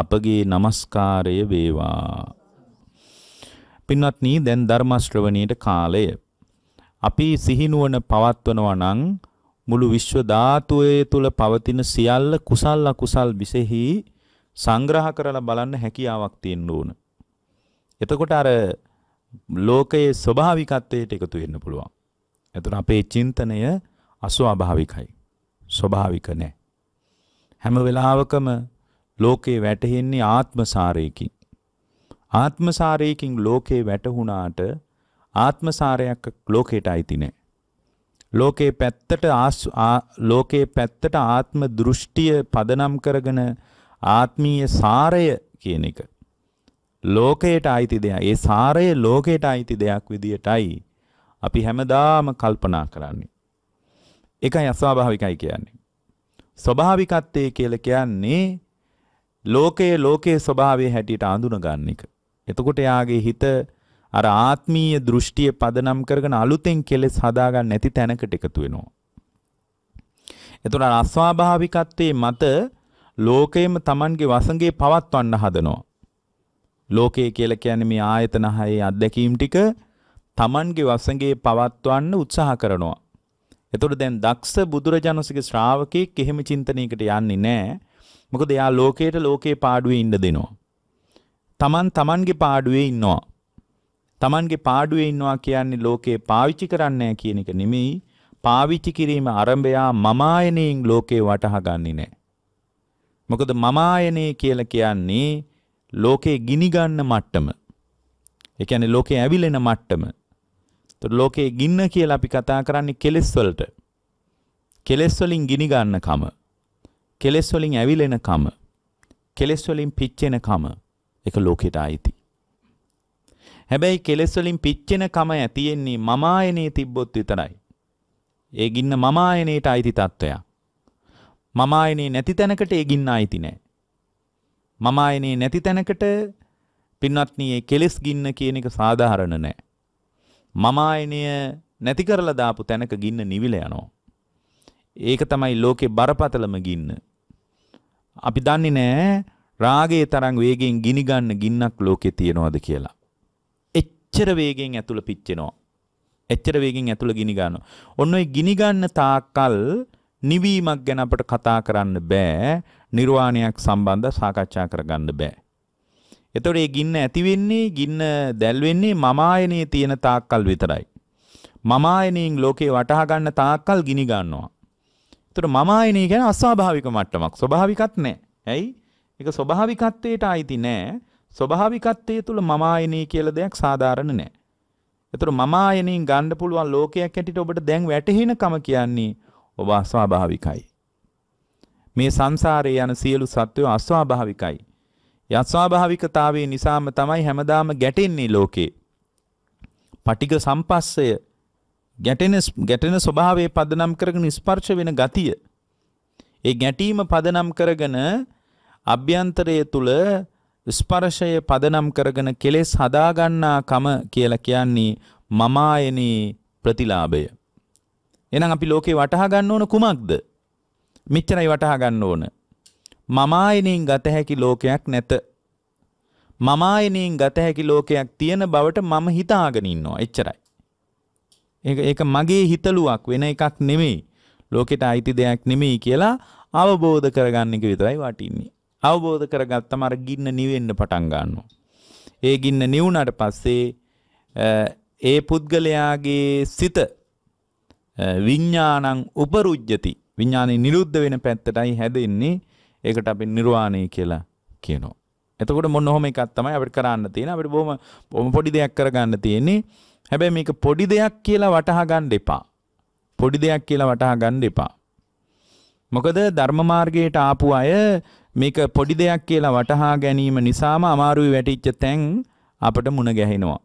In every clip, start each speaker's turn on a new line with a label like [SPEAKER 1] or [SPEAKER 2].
[SPEAKER 1] අපගේ নমස්කාරය වේවා. පින්වත්නි දැන් ධර්ම ශ්‍රවණීට කාලය. අපි සිහිනුවන පවත්වනවා නම් මුළු විශ්ව ධාතුවේ තුල පවතින සියල්ල කුසල් අකුසල් විසෙහි සංග්‍රහ කරලා බලන්න හැකියාවක් තියෙන්න ඕන. එතකොට අර ලෝකයේ ස්වභාවිකත්වයට එකතු වෙන්න පුළුවන්. එතන අපේ චින්තනය අස්වාභාවිකයි. ස්වභාවික නැහැ. හැම වෙලාවකම ලෝකේ වැටහෙන්නේ ආත්මසාරයකින්. ආත්මසාරයකින් ලෝකේ වැටහුණාට ආත්මසාරයක් ලෝකයට අයිති නෑ. ලෝකේ පැත්තට ලෝකේ පැත්තට ආත්ම දෘෂ්ටිය පදනම් කරගෙන ආත්මීය සාරය කියන එක. ලෝකයට අයිති දෙයක්. ඒ සාරය ලෝකයට අයිති දෙයක් විදියටයි අපි හැමදාම කල්පනා කරන්නේ. ඒකයි අස්වාභාවිකයි කියන්නේ. ස්වභාවිකත්වයේ කියලා කියන්නේ ලෝකයේ ලෝකයේ ස්වභාවය හැටියට අඳුනගන්න එක. එතකොට එයාගේ හිත අර ආත්මීය දෘෂ්ටිය පදනම් කරගෙන අලුතෙන් කෙලෙස් හදාගන්න නැති තැනකට එකතු වෙනවා. එතකොට අස්වාභාවිකත්වයේ මත ලෝකයේම Tamanගේ වසඟේ පවත්වන්න හදනවා. ලෝකය කියලා කියන්නේ මේ ආයතන හයේ අත්දැකීම් ටික Tamanගේ වසඟේ පවත්වන්න උත්සාහ කරනවා. එතකොට දැන් දක්ෂ බුදුරජාණන්සේගේ ශ්‍රාවකෙක් එහෙම චින්තනයකට යන්නේ නැහැ. මොකද එයා ලෝකයට ලෝකේ පාඩුවේ ඉන්න දෙනවා. Taman tamanගේ පාඩුවේ ඉන්නවා. Tamanගේ පාඩුවේ ඉන්නවා කියන්නේ ලෝකේ පාවිච්චි කරන්නේ කියන එක නෙමෙයි. පාවිච්චි කිරීම ආරම්භයා මමායනෙන් ලෝකේ වටහා ගන්නෙ නෑ. මොකද මමායනේ කියලා කියන්නේ ලෝකේ ගිනි ගන්න මට්ටම. ඒ කියන්නේ ලෝකේ ඇවිලෙන මට්ටම. ඒතකොට ලෝකේ ගින්න කියලා අපි කතා කරන්නේ කෙලෙස් වලට. කෙලෙස් වලින් ගිනි ගන්න කම. කෙලෙස් වලින් ඇවිලෙන කම, කෙලෙස් වලින් පිච්චෙන කම ඒක ලෝකෙට ආйти. හැබැයි කෙලෙස් වලින් පිච්චෙන කම ඇතිෙන්නේ මම ආයනේ තිබ්බොත් විතරයි. ඒ ගින්න මම ආයනේට ආйти తত্ত্বය. මම ආයනේ නැති තැනකට ඒ ගින්න ආйти නැහැ. මම ආයනේ නැති තැනකට පින්වත්නි ඒ කෙලෙස් ගින්න කියන එක සාධාරණ නැහැ. මම ආයනය නැති කරලා දාපු තැනක ගින්න නිවිල යනවා. ඒක තමයි ලෝකේ බරපතලම ගින්න. අපි දන්නේ නෑ රාගයේ තරම් වේගෙන් ගිනි ගන්න ගින්නක් ලෝකේ තියනවාද කියලා. එච්චර වේගෙන් ඇතුළ පිච්චෙනවා. එච්චර වේගෙන් ඇතුළ ගිනි ගන්නවා. ඔන්න ඔය ගිනි ගන්න තාක්කල් නිවීමක් ගැන අපට කතා කරන්න බෑ. නිර්වාණයක් සම්බන්ධ සාකච්ඡා කරගන්න බෑ. එතකොට මේ ගින්න ඇති වෙන්නේ ගින්න දැල් වෙන්නේ මමායනයේ තියෙන තාක්කල් විතරයි. මමායනයෙන් ලෝකේ වටහා ගන්න තාක්කල් ගිනි ගන්නවා. ඒතර මම ආයනය ගැන අස්වාභාවික මට්ටමක් ස්වභාවිකත් නෑ. ඇයි? ඒක ස්වභාවිකත්වයට අයිති නෑ. ස්වභාවිකත්වයේ තුල මම ආයනය කියලා දෙයක් සාධාරණ නෑ. ඒතර මම ආයනයෙන් ගන්න පුළුවන් ලෝකයක් ඇටිට ඔබට දැන් වැටහෙනකම කියන්නේ ඔබ අස්වාභාවිකයි. මේ සංසාරයේ යන සියලු සත්වයෝ අස්වාභාවිකයි. යස්වාභාවිකතාවයේ නිසාම තමයි හැමදාම ගැටෙන්නේ ලෝකේ. පටික සම්පස්සය ගැටෙන ගැටෙන ස්වභාවයේ පදනම් කරගෙන ස්පර්ශ වෙන ගතිය ඒ ගැටීම පදනම් කරගෙන අභ්‍යන්තරය තුල ස්පර්ශය පදනම් කරගෙන කෙලෙස් හදා ගන්නා කම කියලා කියන්නේ මමායනී ප්‍රතිලාභය එහෙනම් අපි ලෝකේ වටහා ගන්න ඕන කුමක්ද මෙච්චරයි වටහා ගන්න ඕන මමායනින් ගත හැකි ලෝකයක් නැත මමායනින් ගත හැකි ලෝකයක් තියෙන බවට මම හිතාගෙන ඉන්නවා එච්චරයි ඒක මගේ හිතලුවක් වෙන එකක් නෙමෙයි. ලෝකෙට අයිති දෙයක් නෙමෙයි කියලා අවබෝධ කරගන්න එක විතරයි වටින්නේ. අවබෝධ කරගත්තම අර ගින්න නිවෙන්න පටන් ගන්නවා. ඒ ගින්න නිවුණාට පස්සේ ඒ පුද්ගලයාගේ සිත විඤ්ඥානං උපරුජ්ජති විඤ්ඥානය නිරුද්ධ වෙන පැත්තටයි හැදෙන්නේ ඒකට අපි නිර්වාණය කියලා කියනවා. එතකොට මොන්න හොම එකත්තමයි අපට කරන්න තියෙන අපට බොම පොම පොඩි දෙයක් කරගන්න තියෙන්නේ හැබැයි මේක පොඩි දෙයක් කියලා වටහා ගන්න එපා. පොඩි දෙයක් කියලා වටහා ගන්න එපා. මොකද ධර්ම මාර්ගයට ආපු අය මේක පොඩි දෙයක් කියලා වටහා ගැනීම නිසාම අමාරුවේ වැටිච්ච තැන් අපට මුණ ගැහෙනවා.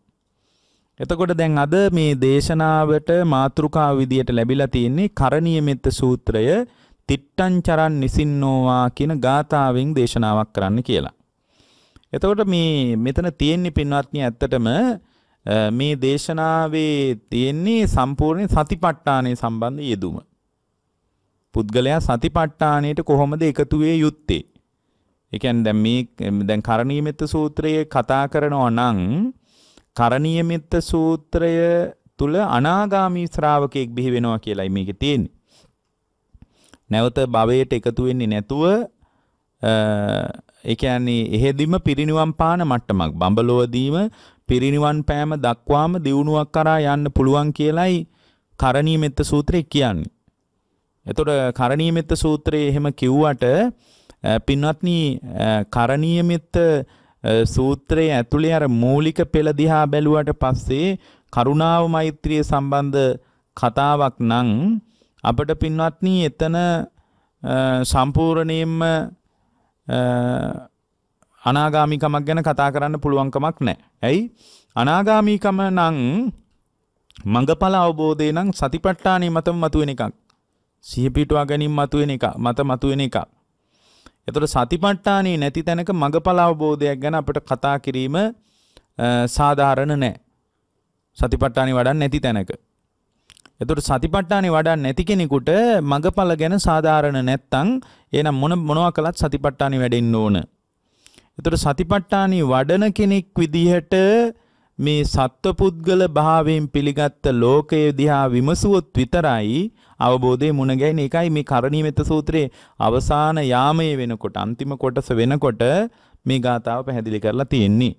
[SPEAKER 1] එතකොට දැන් අද මේ දේශනාවට මාතෘකාව විදියට ලැබිලා තියෙන්නේ කරණීය මෙත්ත සූත්‍රය තිට්ටං චරන් නිසින්නෝවා කියන ගාථාවෙන් දේශනාවක් කරන්න කියලා. එතකොට මේ මෙතන තියෙන්නේ පින්වත්නි ඇත්තටම මේ දේශනාවේ තියෙන්නේ සම්පූර්ණ සතිපට්ඨානය සම්බන්ධ යෙදුම. පුද්ගලයා සතිපට්ඨානයට කොහොමද එකතු වේ යුත්තේ? ඒ කියන්නේ දැන් මේ දැන් කරණීයමෙත්ත සූත්‍රයේ කතා කරනවා නම් කරණීයමෙත්ත සූත්‍රය තුල අනාගාමී ශ්‍රාවකෙක් බිහි වෙනවා කියලායි මේකේ තියෙන්නේ. නැවත භවයට එකතු වෙන්නේ නැතුව ඒ කියන්නේ එහෙදිම පිරිණිවන් පාන මට්ටමක් බඹලොවදීම පිරිණිවන් පෑම දක්වාම දියුණුවක් කරා යන්න පුළුවන් කියලයි කරණී මෙත්ත සූත්‍රය කියන්නේ. එතොට කරණී මෙත්ත සූත්‍රයේ එහෙම කිව්වට පින්වත්නි කරණීය මෙත්ත සූත්‍රයේ ඇතුළේ අර මූලික පෙළ දිහා බැලුවට පස්සේ කරුණාව මෛත්‍රිය සම්බන්ධ කතාවක් නම් අපට පින්වත්නි එතන සම්පූර්ණයෙන්ම අනාගාමිකමක් ගැන කතා කරන්න පුළුවන්කමක් නැහැ. ඇයි? අනාගාමිකම නම් මඟඵල අවබෝධය නම් සතිපට්ඨානෙ මතම මතුවෙන එකක්. සිහි පිටුවා ගැනීම මතුවෙන එක, මත මතුවෙන එකක්. එතකොට සතිපට්ඨානෙ නැති තැනක මඟඵල අවබෝධයක් ගැන අපිට කතා කිරීම සාධාරණ නැහැ. සතිපට්ඨානෙ වඩන්නේ නැති තැනක. එතකොට සතිපට්ඨානෙ වඩන්නේ නැති කෙනෙකුට මඟඵල ගැන සාධාරණ නැත්තම් එනම් මොන මොනවා කළත් සතිපට්ඨානෙ වැඩෙන්න ඕන. එතකොට සතිපට්ඨානී වඩන කෙනෙක් විදිහට මේ සත්වපුද්ගල භාවයෙන් පිළිගත්ත ලෝකය දිහා විමසුවොත් විතරයි අවබෝධයේ මුණ ගැහෙන එකයි මේ කරණීයමෙත සූත්‍රයේ අවසාන යාමයේ වෙනකොට අන්තිම කොටස වෙනකොට මේ ගාතාව පැහැදිලි කරලා තියෙන්නේ.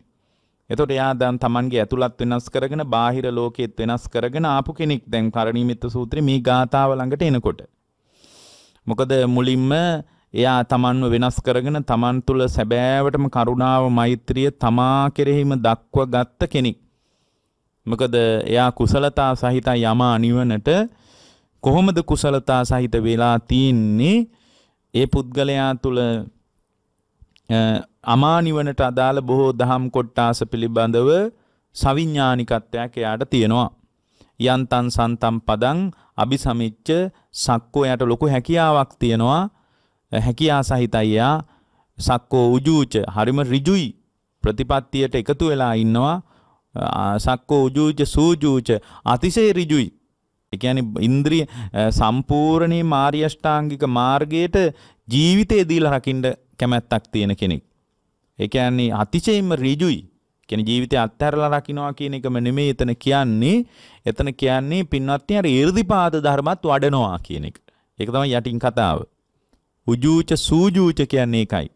[SPEAKER 1] එතකොට එයා දැන් Tamanගේ ඇතුළත් වෙනස් කරගෙන බාහිර ලෝකෙත් වෙනස් කරගෙන ආපු කෙනෙක් දැන් කරණීයමෙත සූත්‍රයේ මේ ගාතාව ළඟට එනකොට. මොකද මුලින්ම එයා තමන්ව වෙනස් කරගෙන තමන් තුළ සැබෑවටම කරුණාව මෛත්‍රිය තමා කෙරෙහිම දක්ව ගත්ත කෙනෙක්. මොකද එයා කුසලතා සහිත යමා නිවනට කොහොමද කුසලතා සහිත වෙලා තියෙන්නේ ඒ පුද්ගලයා තුළ අමානිවනට අදාළ බොහෝ දහම් කොට්ටාස පිළිබඳව සවිඥානිකත්වයක් එයාට තියෙනවා. යන්තන් සන්තම් පදං අභිසමිච්ච සක්කෝ යට ලොකු හැකියාවක් තියෙනවා හැකියා සහිතයි එයා සක්කෝ උජූච හරිම ඍජුයි ප්‍රතිපත්තියට එකතු වෙලා ඉන්නවා සක්කෝ උජූච සූජූච අතිශය ඍජුයි ඒ කියන්නේ ඉන්ද්‍රිය සම්පූර්ණේ මාර්ය අෂ්ටාංගික මාර්ගයට ජීවිතේ දීලා රකින්න කැමැත්තක් තියෙන කෙනෙක්. ඒ කියන්නේ අතිශයින්ම ඍජුයි. කියන්නේ ජීවිතය අත්හැරලා රකින්නවා කියන එකම නෙමෙයි එතන කියන්නේ. එතන කියන්නේ පින්වත්නි අර ඊර්ධිපාද ධර්මත් වඩනවා කියන එක. ඒක තමයි යටින් කතාව. උජූච සූජූච කියන්නේ එකයි.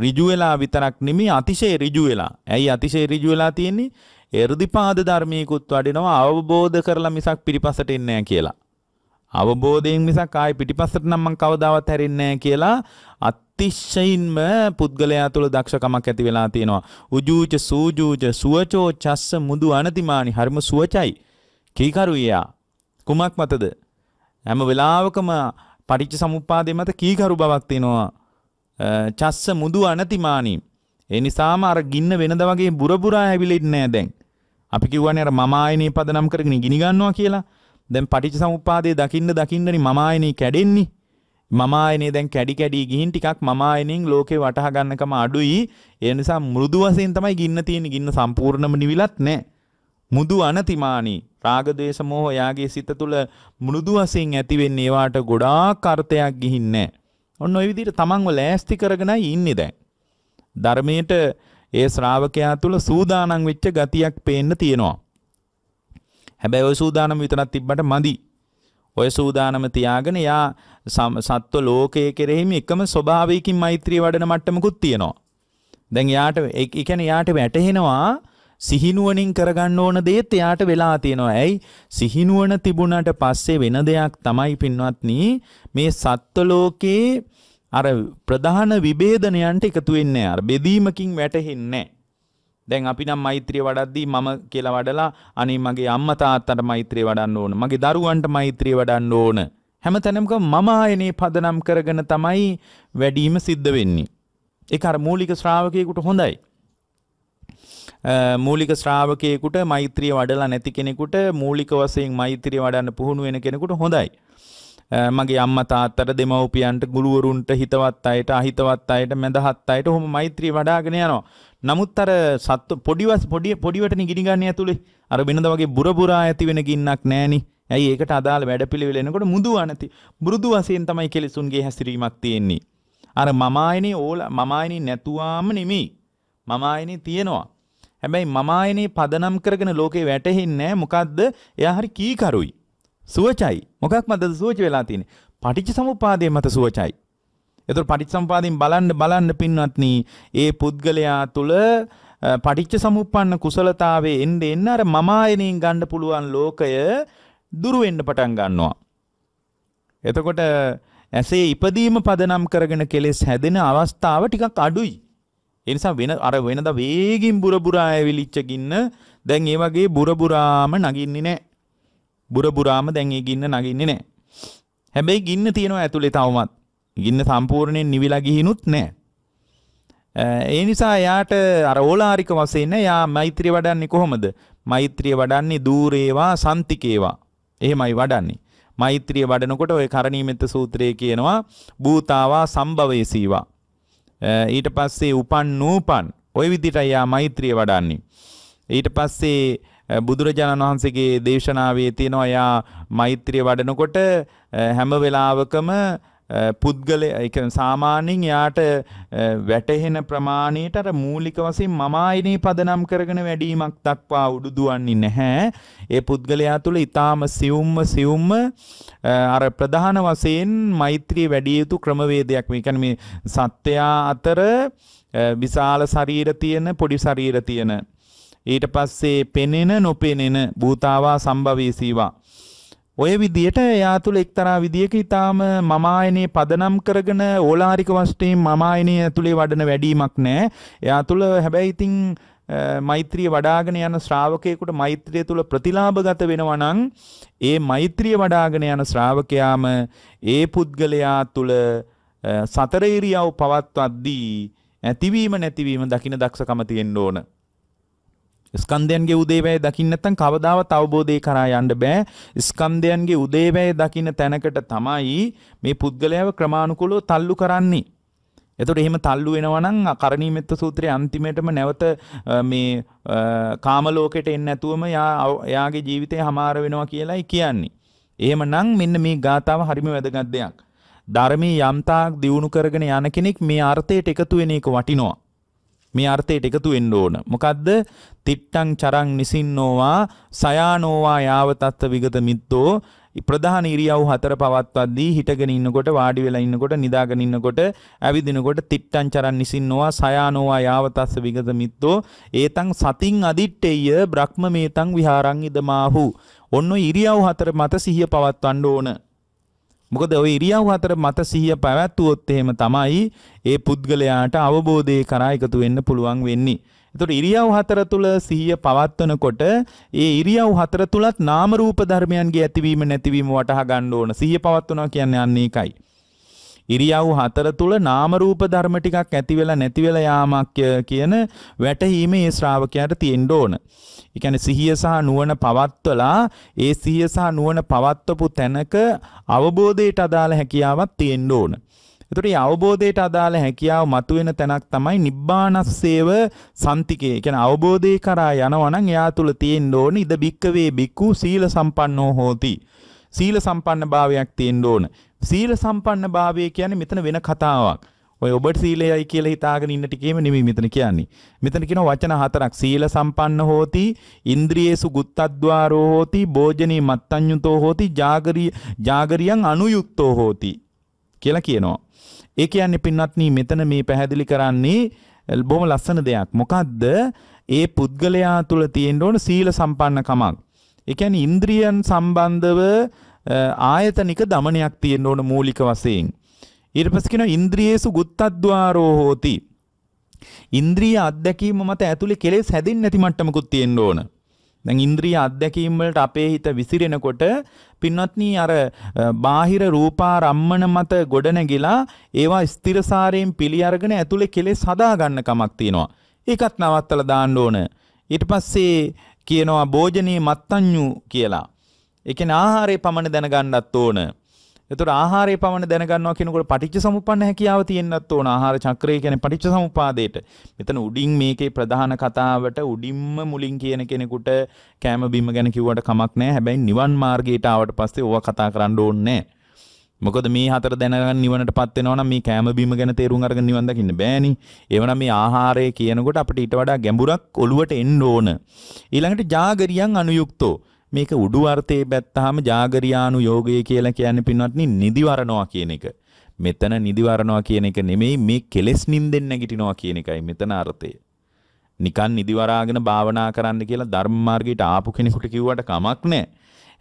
[SPEAKER 1] ඍජු වෙලා විතරක් නෙමෙයි අතිශය ඍජු වෙලා. ඇයි අතිශය ඍජු වෙලා තියෙන්නේ? එ르දිපාද ධර්මීකුත් වඩිනවා අවබෝධ කරලා මිසක් පිටිපස්සට එන්නේ කියලා. අවබෝධයෙන් මිසක් ආයි පිටිපස්සට නම් මං කවදාවත් හැරෙන්නේ කියලා අතිශයින්ම පුද්ගලයා තුළ දක්ෂකමක් ඇති වෙලා තියෙනවා. උජූච සූජූච සුවචෝ චස්ස මුදු අනතිමානි හරිම සුවචයි. කීකරුයා කුමක් මතද? හැම වෙලාවකම පටිච්ච සමුප්පාදේ මත කීකරු බවක් තියෙනවා. චස්ස මුදු අනතිමානී. ඒ නිසාම අර ගින්න වෙනද වගේ බුරබුරා හැවිලෙන්නේ නැහැ දැන්. අපි කිව්වනේ අර මම ආයනේ පදනම් කරගෙන ගිනි ගන්නවා කියලා. දැන් පටිච්ච සමුප්පාදේ දකින්න දකින්නනි මම ආයනේ කැඩෙන්නේ. මම ආයනේ දැන් කැඩි කැඩි ගිහින් ටිකක් මම ආයනෙන් ලෝකේ වටහා ගන්නකම අඩුයි. ඒ නිසා මෘදු වශයෙන් තමයි ගින්න තියෙන්නේ. ගින්න සම්පූර්ණම නිවිලත් නැහැ. මුදු අනතිමානී රාග ద్వේෂ මෝහ යාගේ සිත තුළ මුනුදු වශයෙන් ඇති වෙන්නේ ඒවාට ගොඩාක් අර්ථයක් ගිහින් නැහැ. ඔන්න ওই විදිහට තමන්ව ලෑස්ති කරගෙනයි ඉන්නේ දැන්. ධර්මයට ඒ ශ්‍රාවකයා තුළ සූදානම් වෙච්ච ගතියක් පේන්න තියෙනවා. හැබැයි ওই සූදානම් විතරක් තිබ්බට මදි. ඔය සූදානම තියාගෙන යා සත්ව ලෝකයේ කෙරෙහිම එකම ස්වභාවයකින් මෛත්‍රී වඩන මට්ටමකුත් තියෙනවා. දැන් යාට ඒ කියන්නේ යාට වැටහෙනවා සිහිනුවනින් කරගන්න ඕන දේත් එයාට වෙලා තියෙනවා. ඇයි? සිහිනුවන තිබුණාට පස්සේ වෙන දෙයක් තමයි පින්වත්නි මේ සත්ත්ව ලෝකේ අර ප්‍රධාන විභේදනයන්ට එකතු වෙන්නේ අර බෙදීමකින් වැටහෙන්නේ දැන් අපි නම් මෛත්‍රිය වඩද්දී මම කියලා වඩලා අනේ මගේ අම්මා තාත්තට මෛත්‍රිය වඩන්න ඕන. මගේ දරුවන්ට මෛත්‍රිය වඩන්න ඕන. හැමතැනම මම ආයනේ පදනම් කරගෙන තමයි වැඩිම සිද්ධ වෙන්නේ. ඒක අර මූලික ශ්‍රාවකයෙකුට හොඳයි. මූලික ශ්‍රාවකයෙකුට මෛත්‍රිය වඩලා නැති කෙනෙකුට මූලික වශයෙන් මෛත්‍රිය වඩන්න පුහුණු වෙන කෙනෙකුට හොඳයි. මගේ අම්මා තාත්තට දෙමව්පියන්ට ගුරුවරුන්ට හිතවත් අයට අහිතවත් අයට මැදහත් අයට ඔහොම මෛත්‍රිය වඩාගෙන යනවා. නමුත් අර සත්තු පොඩිවස් පොඩි පොඩිවටනේ ගිනි ගන්න ඇතුලේ අර වෙනද වගේ බුර බුරා ඇති වෙන ගින්නක් නැහෙනි. ඇයි ඒකට අදාළ වැඩපිළිවෙල එනකොට මුදුව නැති. බුරුදු වශයෙන් තමයි කෙලිසුන්ගේ හැසිරීමක් තියෙන්නේ. අර මමායනේ ඕල මමායනේ නැතුවාම නෙමෙයි. මමායනේ තියෙනවා. හැබැයි මම ආයනේ පදනම් කරගෙන ලෝකේ වැටෙන්නේ මොකද්ද? එයා හරි කීකරුයි. සුවචයි. මොකක් මතද සුවච වෙලා තියෙන්නේ? පටිච්චසමුපාදයේ මත සුවචයි. ඒතර පටිච්චසමුපාදයෙන් බලන්න බලන්න පින්වත්නි, ඒ පුද්ගලයා තුල පටිච්චසමුප්පන්න කුසලතාවේ එන්න එන්න අර මම ආයනෙන් ගන්න පුළුවන් ලෝකය දුරු වෙන්න පටන් ගන්නවා. එතකොට ඇසේ ඉපදීම පදනම් කරගෙන කෙලෙස් හැදෙන අවස්ථාව ටිකක් අඩුයි. එනිසා වෙන අර වෙනද වේගින් බුරබුරා ඇවිලිච්චගින්න දැන් ඒ වගේ බුරබුරාම නගින්නේ නෑ. බුරබුරාම දැන් ඒ ගින්න නගින්නේ නෑ. හැබැයි ගින්න තියෙනවා ඇතුලේ තවමත්. ගින්න සම්පූර්ණයෙන් නිවිලා ගිහිනුත් නෑ. ඒ නිසා යාට අර ඕලාරික වශයෙන් යා මෛත්‍රිය වඩන්නේ කොහොමද? මෛත්‍රිය වඩන්නේ দূරේවා සන්තිකේවා. එහෙමයි වඩන්නේ. මෛත්‍රිය වඩනකොට ওই කරණීයමෙත්ත සූත්‍රයේ කියනවා භූතාවා සම්භවේසීවා. ඊට පස්සේ උපන් නූපන් ওই විදිහට යා මෛත්‍රිය වඩන්නේ. ඊට පස්සේ බුදුරජාණන් වහන්සේගේ දේශනාවේ තියෙනවා යා මෛත්‍රිය වඩනකොට හැම වෙලාවකම පුද්ගලය එක සාමාන්‍යයෙන් යාට වැටහෙන ප්‍රමාණයට අර මූලික වශයෙන් මමායිනේ පදනම් කරගෙන වැඩිමක් දක්වා උඩුදුවන්නේ නැහැ. ඒ පුද්ගලයා තුළ ඊටාම සියුම්ම සියුම්ම අර ප්‍රධාන වශයෙන් මෛත්‍රී වැඩි යුතු ක්‍රමවේදයක්. මේ කියන්නේ මේ සත්වයා අතර විශාල ශරීර තියෙන පොඩි ශරීර තියෙන ඊට පස්සේ පෙනෙන නොපෙනෙන භූතාවා සම්භවීසීවා ඔය විදියට එයා තුළ එක්තරා විදියක ඊටාම මමායනේ පදනම් කරගෙන ඕලාරික වස්තුවේ මමායනේ ඇතුලේ වඩන වැඩිමක් නැහැ. එයා තුළ හැබැයි ඉතින් මෛත්‍රිය වඩාගෙන යන ශ්‍රාවකයෙකුට මෛත්‍රිය තුළ ප්‍රතිලාභගත වෙනවා නම් ඒ මෛත්‍රිය වඩාගෙන යන ශ්‍රාවකයාම ඒ පුද්ගලයා තුළ සතර ඉරියව් පවත්වද්දී ඇතිවීම නැතිවීම දකින දක්ෂකම තියෙන්න ඕන. ස්කන්ධයන්ගේ උදේවැය දකින්න නැත්නම් කවදාවත් අවබෝධය කරා යන්න බෑ. ස්කන්ධයන්ගේ උදේවැය දකින්න තැනකට තමයි මේ පුද්ගලයාව ක්‍රමානුකූලව තල්ලු කරන්නේ. එතකොට එහෙම තල්ලු වෙනවා නම් කරණීයමෙත්ත සූත්‍රයේ අන්තිමේටම නැවත මේ කාම ලෝකෙට එන්නේ නැතුවම යාගේ ජීවිතේ හමාර වෙනවා කියලායි කියන්නේ. එහෙමනම් මෙන්න මේ ගාතාව හරිම වැදගත් දෙයක්. ධර්මයේ යම්තාක් දියුණු කරගෙන යන කෙනෙක් මේ අර්ථයට එකතු වෙන එක වටිනවා. මේ අර්ථයට එකතු වෙන්න ඕන. මොකද්ද? තිට්ටං චරං නිසින්නෝවා සයානෝවා යාව තත්ත විගත මිත්තෝ ප්‍රධාන ඉරියව් හතර පවත්වද්දී හිටගෙන ඉන්නකොට වාඩි වෙලා ඉන්නකොට නිදාගෙන ඉන්නකොට ඇවිදිනකොට තිට්ටං චරන් නිසින්නවා සයානෝවා යාවතස්ස විගත මිත්තෝ ඒතං සතින් අදිට්ඨේය බ්‍රහ්ම මේතං විහාරං ඉදමාහු ඔන්න ඉරියව් හතර මත සිහිය පවත්වන්න ඕන මොකද ඔය ඉරියව් අතර මත සිහිය පැවැත්වුවොත් එහෙම තමයි ඒ පුද්ගලයාට අවබෝධය කරා එකතු වෙන්න පුළුවන් වෙන්නේ. එතකොට ඉරියව් හතර තුල සිහිය පවත්වනකොට ඒ ඉරියව් හතර තුලත් නාම රූප ධර්මයන්ගේ ඇතිවීම නැතිවීම වටහා ගන්න ඕන. සිහිය පවත්වනවා කියන්නේ අන්න ඒකයි. ඉරියව් හතර තුල නාම රූප ධර්ම ටිකක් ඇති වෙලා නැති වෙලා යාමක් කියන වැටහීම ඒ ශ්‍රාවකයාට තියෙන්න ඕන. ඒ කියන්නේ සිහිය සහ නුවණ පවත්වලා ඒ සිහිය සහ නුවණ පවත්වපු තැනක අවබෝධයට අදාළ හැකියාවක් තියෙන්න ඕන. එතකොට මේ අවබෝධයට අදාළ හැකියාව මතුවෙන තැනක් තමයි නිබ්බානස්සේව සම්තිකේ. ඒ කියන්නේ අවබෝධය කරා යනවා නම් එයා තුල තියෙන්න ඕන ඉද බික්කවේ බික්කු සීල සම්පන්නෝ හෝති. සීල සම්පන්න භාවයක් තියෙන්න ඕන. සීල සම්පන්න භාවය කියන්නේ මෙතන වෙන කතාවක්. ඔය ඔබට සීලයයි කියලා හිතාගෙන ඉන්න ටිකේම නෙමෙයි මෙතන කියන්නේ. මෙතන කියන වචන හතරක් සීල සම්පන්න හෝති, ඉන්ද්‍රියේසු ගුත්තද්්වාරෝ හෝති, භෝජනේ මත්තඤ්ඤුතෝ හෝති, జాగරිය జాగරියන් අනුයුක්තෝ හෝති කියලා කියනවා. ඒ කියන්නේ පින්වත්නි මෙතන මේ පැහැදිලි කරන්නේ බොහොම ලස්සන දෙයක්. මොකද්ද? ඒ පුද්ගලයා තුල තියෙන්න ඕන සීල සම්පන්නකමක්. ඒ කියන්නේ ඉන්ද්‍රියන් සම්බන්ධව ආයතනික দমনයක් තියෙන්න ඕන මූලික වශයෙන්. ඊට පස්සේ කියනවා ඉන්ද්‍රියේසු ගුත්තද්්වාරෝ හෝති. ඉන්ද්‍රිය අත්දැකීම මත ඇතුලේ කෙලෙස් හැදෙන්නේ නැති මට්ටමකුත් තියෙන්න ඕන. දැන් ඉන්ද්‍රිය අත්දැකීම් වලට අපේ හිත විසිරෙනකොට පින්වත්නි අර බාහිර රූපාරම්මන මත ගොඩනැගිලා ඒවා ස්ථිරසාරයෙන් පිළි අරගෙන ඇතුලේ කෙලෙස් හදා ගන්න කමක් තියෙනවා. ඒකත් නවත්තලා දාන්න ඕන. ඊට පස්සේ කියනවා භෝජනේ මත්තඤ්ඤු කියලා. ඒ කියන්නේ ආහාරය පමණ දැනගන්නත් ඕන. එතකොට ආහාරය පමණ දැනගන්නවා කියනකොට පටිච්ච සමුප්පන්න හැකියාව තියෙන්නත් ඕන ආහාර චක්‍රය කියන්නේ පටිච්ච සමුපාදයට. මෙතන උඩින් මේකේ ප්‍රධාන කතාවට උඩින්ම මුලින් කියන කෙනෙකුට කෑම බීම ගැන කිව්වට කමක් නැහැ. හැබැයි නිවන් මාර්ගයට ආවට පස්සේ ඕවා කතා කරන්න ඕනේ මොකද මේ හතර දැනගන්න නිවනටපත් වෙනවා නම් මේ කෑම බීම ගැන තේරුම් අරගෙන නිවන් දකින්න බෑනේ. ඒවනම් මේ ආහාරය කියනකොට අපිට ඊට වඩා ගැඹුරක් ඔළුවට එන්න ඕන. ඊළඟට ජාගරියන් අනුයුක්තෝ මේක උඩු අර්ථයේ පැත්තාම జాగරියානු යෝගය කියලා කියන්නේ පින්වත්නි නිදිවරනවා කියන එක. මෙතන නිදිවරනවා කියන එක නෙමෙයි මේ කෙලෙස් නින්දෙන් නැගිටිනවා කියන එකයි මෙතන අර්ථය. නිකන් නිදිවරාගෙන භාවනා කරන්න කියලා ධර්ම මාර්ගයට ආපු කෙනෙකුට කිව්වට කමක් නැහැ.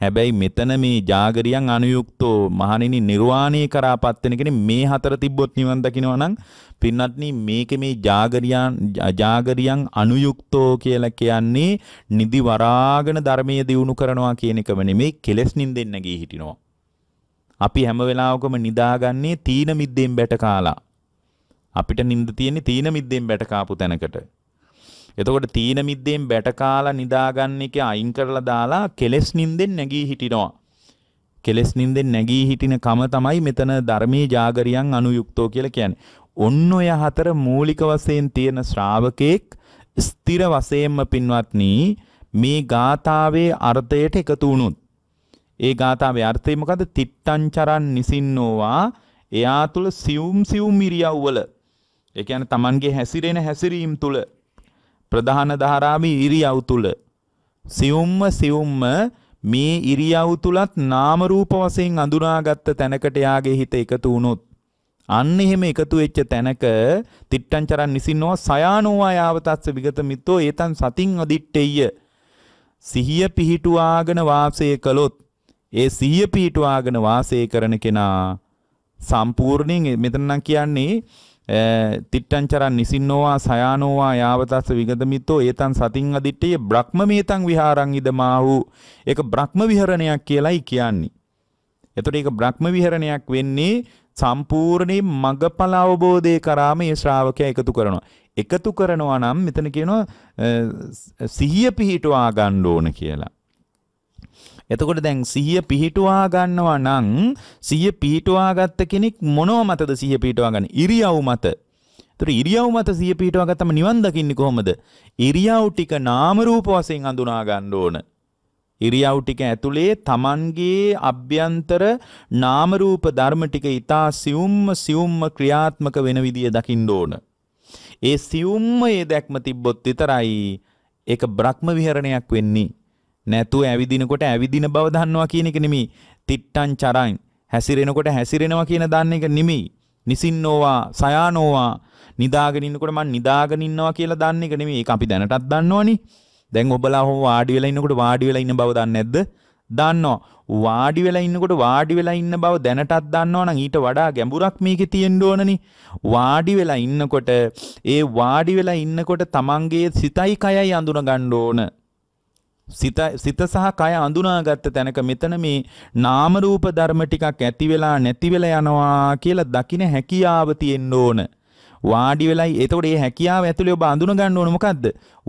[SPEAKER 1] හැබැයි මෙතන මේ ජාගරියන් අනුයුක්තෝ මහණෙනි නිර්වාණය කරාපත් වෙන කෙනේ මේ හතර තිබ්බොත් නිවන් දකින්නවා නම් පින්නත්නි මේකේ මේ ජාගරියන් ජාගරියන් අනුයුක්තෝ කියලා කියන්නේ නිදි වරාගෙන ධර්මයේ දියුණු කරනවා කියන එකම නෙමෙයි කෙලස් නින්දෙන්න ගිහී හිටිනවා. අපි හැම වෙලාවකම නිදාගන්නේ තීන මිද්දෙන් බැට කාලා. අපිට නිින්ද තියෙන්නේ තීන මිද්දෙන් බැටකාපු තැනකට. එතකොට තීන මිද්දෙන් බැට කාලා නිදාගන්න එක අයින් කරලා දාලා කෙලස් නින්දෙන් නැගී හිටිනවා. කෙලස් නින්දෙන් නැගී හිටින කම තමයි මෙතන ධර්මයේ జాగරියන් අනුයුක්තෝ කියලා කියන්නේ. ඔන්න ඔය හතර මූලික වශයෙන් තියෙන ශ්‍රාවකෙක් ස්ථිර වශයෙන්ම පින්වත්නි මේ ගාතාවේ අර්ථයට එකතු වුණොත් ඒ ගාතාවේ අර්ථය මොකද්ද? තිත්තං චරන් නිසින්නෝවා එයා තුල සියුම් සියුම් ඉරියව්වල ඒ කියන්නේ Tamanගේ හැසිරෙන හැසිරීම් තුල ප්‍රධාන ධාරාවේ ඉරියව් තුල සියුම්ම සියුම්ම මේ ඉරියව් තුලත් නාම රූප වශයෙන් අඳුනාගත්ත තැනකට යාගේ හිත එකතු වුණොත් අන්න එහෙම එකතු වෙච්ච තැනක තිට්ටං චරන් නිසින්නෝ සයානෝවා යාවතස්ස විගත මිත්තෝ ඒතන් සතින් අදිට්ටෙය්‍ය සිහිය පිහිටුවාගෙන වාසය කළොත් ඒ සිහිය පිහිටුවාගෙන වාසය කරන කෙනා සම්පූර්ණයෙන් මෙතන නම් කියන්නේ තිට්ටංචරන් නිසින්නෝවා සයානෝවා යාවතස්ස විගතමිත්තෝ ඒතන් සතින් අදිට්ටේ බ්‍රහ්ම මේතන් විහාරං ඉදමාහු ඒක බ්‍රහ්ම විහරණයක් කියලායි කියන්නේ. එතකොට ඒක බ්‍රහ්ම විහරණයක් වෙන්නේ සම්පූර්ණයෙන් මගඵල අවබෝධය කරාම ඒ ශ්‍රාවකයා එකතු කරනවා. එකතු කරනවා නම් මෙතන කියනවා සිහිය පිහිටුවා ගන්න ඕන කියලා. එතකොට දැන් සිහිය පිහිටුවා ගන්නවා නම් සිහිය පිහිටුවා ගත්ත කෙනෙක් මොනව මතද සිහිය පිහිටුවා ගන්න? ඉරියව් මත. ඒතර ඉරියව් මත සිහිය පිහිටුවා ගත්තම නිවන් දකින්නේ කොහොමද? ඉරියව් ටික නාම රූප වශයෙන් අඳුනා ගන්න ඕන. ඉරියව් ටික ඇතුලේ තමන්ගේ අභ්‍යන්තර නාම රූප ධර්ම ටික ඊතා සියුම්ම සියුම්ම ක්‍රියාත්මක වෙන විදිය දකින්න ඕන. ඒ සියුම්ම ඒ දැක්ම තිබ්බොත් විතරයි ඒක බ්‍රහ්ම විහරණයක් වෙන්නේ. නැතුව ඇවිදිනකොට ඇවිදින බව දන්නවා කියන එක නෙමෙයි. තිට්ටං චරං හැසිරෙනකොට හැසිරෙනවා කියන දන්න එක නෙමෙයි. නිසින්නෝවා සයානෝවා නිදාගෙන ඉන්නකොට මං නිදාගෙන ඉන්නවා කියලා දන්න එක නෙමෙයි. ඒක අපි දැනටත් දන්නවනේ. දැන් ඔබලා හොම වාඩි වෙලා ඉන්නකොට වාඩි වෙලා ඉන්න බව දන්නේ නැද්ද? දන්නවා. වාඩි වෙලා ඉන්නකොට වාඩි වෙලා ඉන්න බව දැනටත් දන්නවා නම් ඊට වඩා ගැඹුරක් මේකේ තියෙන්න ඕනනේ. වාඩි වෙලා ඉන්නකොට ඒ වාඩි වෙලා ඉන්නකොට Tamange සිතයි කයයි අඳුන ගන්න ඕන. සිත සිත සහ කය අඳුනාගත්ත තැනක මෙතන මේ නාම රූප ධර්ම ටිකක් ඇති වෙලා නැති වෙලා යනවා කියලා දකින හැකියාව තියෙන්න ඕන. වාඩි වෙලයි එතකොට මේ හැකියාව ඇතුලේ ඔබ අඳුන ගන්න ඕන මොකද්ද?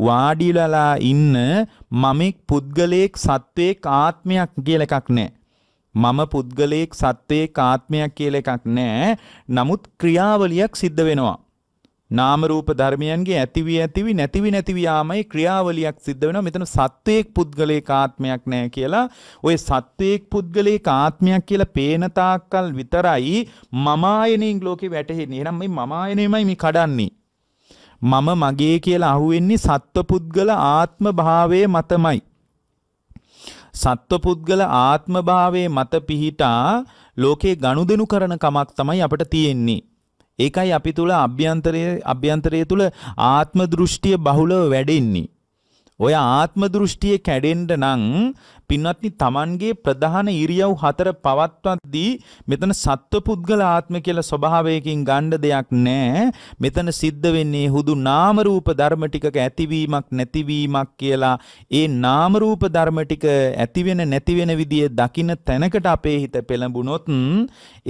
[SPEAKER 1] වාඩිලලා ඉන්න මමෙක් පුද්ගලයෙක් සත්වයෙක් ආත්මයක් කියලා එකක් නැහැ. මම පුද්ගලයෙක් සත්වයෙක් ආත්මයක් කියලා එකක් නැහැ. නමුත් ක්‍රියාවලියක් සිද්ධ වෙනවා. නාම රූප ධර්මයන්ගේ ඇතිවි ඇතිවි නැතිවි නැතිවි යාමයි ක්‍රියාවලියක් සිද්ධ වෙනවා. මෙතන සත්වයේක් පුද්ගලයක ආත්මයක් නැහැ කියලා ওই සත්වයේක් පුද්ගලයක ආත්මයක් කියලා පේන තාක්කල් විතරයි මම ආයනෙන් ලෝකේ වැටෙන්නේ. එහෙනම් මේ මම ආයනෙමයි මේ කඩන්නේ. මම මගේ කියලා අහුවෙන්නේ සත්වපුද්ගල ආත්ම භාවයේ මතමයි. සත්වපුද්ගල ආත්ම භාවයේ මත පිහිටා ලෝකේ ගනුදෙනු කරන කමක් තමයි අපිට තියෙන්නේ. ඒකයි අපි තුල අභ්‍යන්තරයේ අභ්‍යන්තරයේ තුල ආත්ම දෘෂ්ටිය බහුලව වැඩෙන්නේ. ඔය ආත්ම දෘෂ්ටිය කැඩෙන්න නම් පින්වත්නි Tamanගේ ප්‍රධාන ඉරියව් හතර පවත්වද්දී මෙතන සත්ව පුද්ගල ආත්ම කියලා ස්වභාවයකින් ගන්න දෙයක් නැහැ. මෙතන සිද්ධ වෙන්නේ හුදු නාම රූප ධර්ම ටිකක ඇතිවීමක් නැතිවීමක් කියලා ඒ නාම රූප ධර්ම ටික ඇති වෙන නැති වෙන විදිය දකින්න තැනකට අපේ හිත පෙළඹුණොත්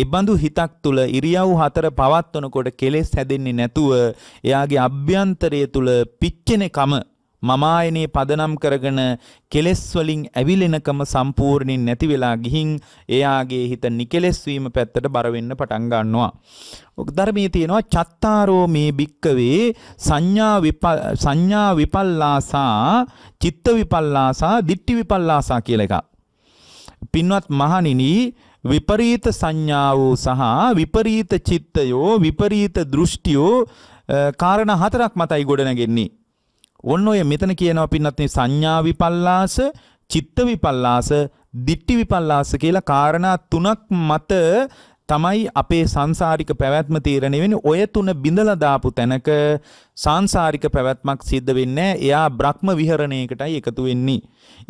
[SPEAKER 1] ඒබඳු හිතක් තුල ඉරියව් හතර පවත්වනකොට කෙලෙස් හැදෙන්නේ නැතුව එයාගේ අභ්‍යන්තරය තුල පිච්චෙනකම මමායනේ පදනම් කරගෙන කෙලෙස් වලින් ඇවිලෙනකම සම්පූර්ණයෙන් නැති වෙලා ගිහින් එයාගේ හිත නිකෙලෙස් වීම පැත්තට බර වෙන්න පටන් ගන්නවා. ධර්මයේ තියෙනවා චත්තාරෝ මේ භික්කවේ සංඥා සංඥා විපල්ලාසා චිත්ත විපල්ලාසා දිට්ඨි විපල්ලාසා කියලා එකක්. පින්වත් මහණෙනි විපරීත සංඥාවෝ සහ විපරීත චිත්තයෝ විපරීත දෘෂ්ටියෝ කාරණා හතරක් මතයි ගොඩනගෙන්නේ. ඔන්න ඔය මෙතන කියනවා පින්නත් සංඥා විපල්ලාස, චිත්ත විපල්ලාස, දිට්ටි විපල්ලාස කියලා කාරණා තුනක් මත තමයි අපේ සංසාරික පැවැත්ම තීරණය වෙන්නේ. ඔය තුන බිඳලා දාපු තැනක සංසාරික පැවැත්මක් සිද්ධ වෙන්නේ එයා බ්‍රහ්ම විහරණයකටයි එකතු වෙන්නේ.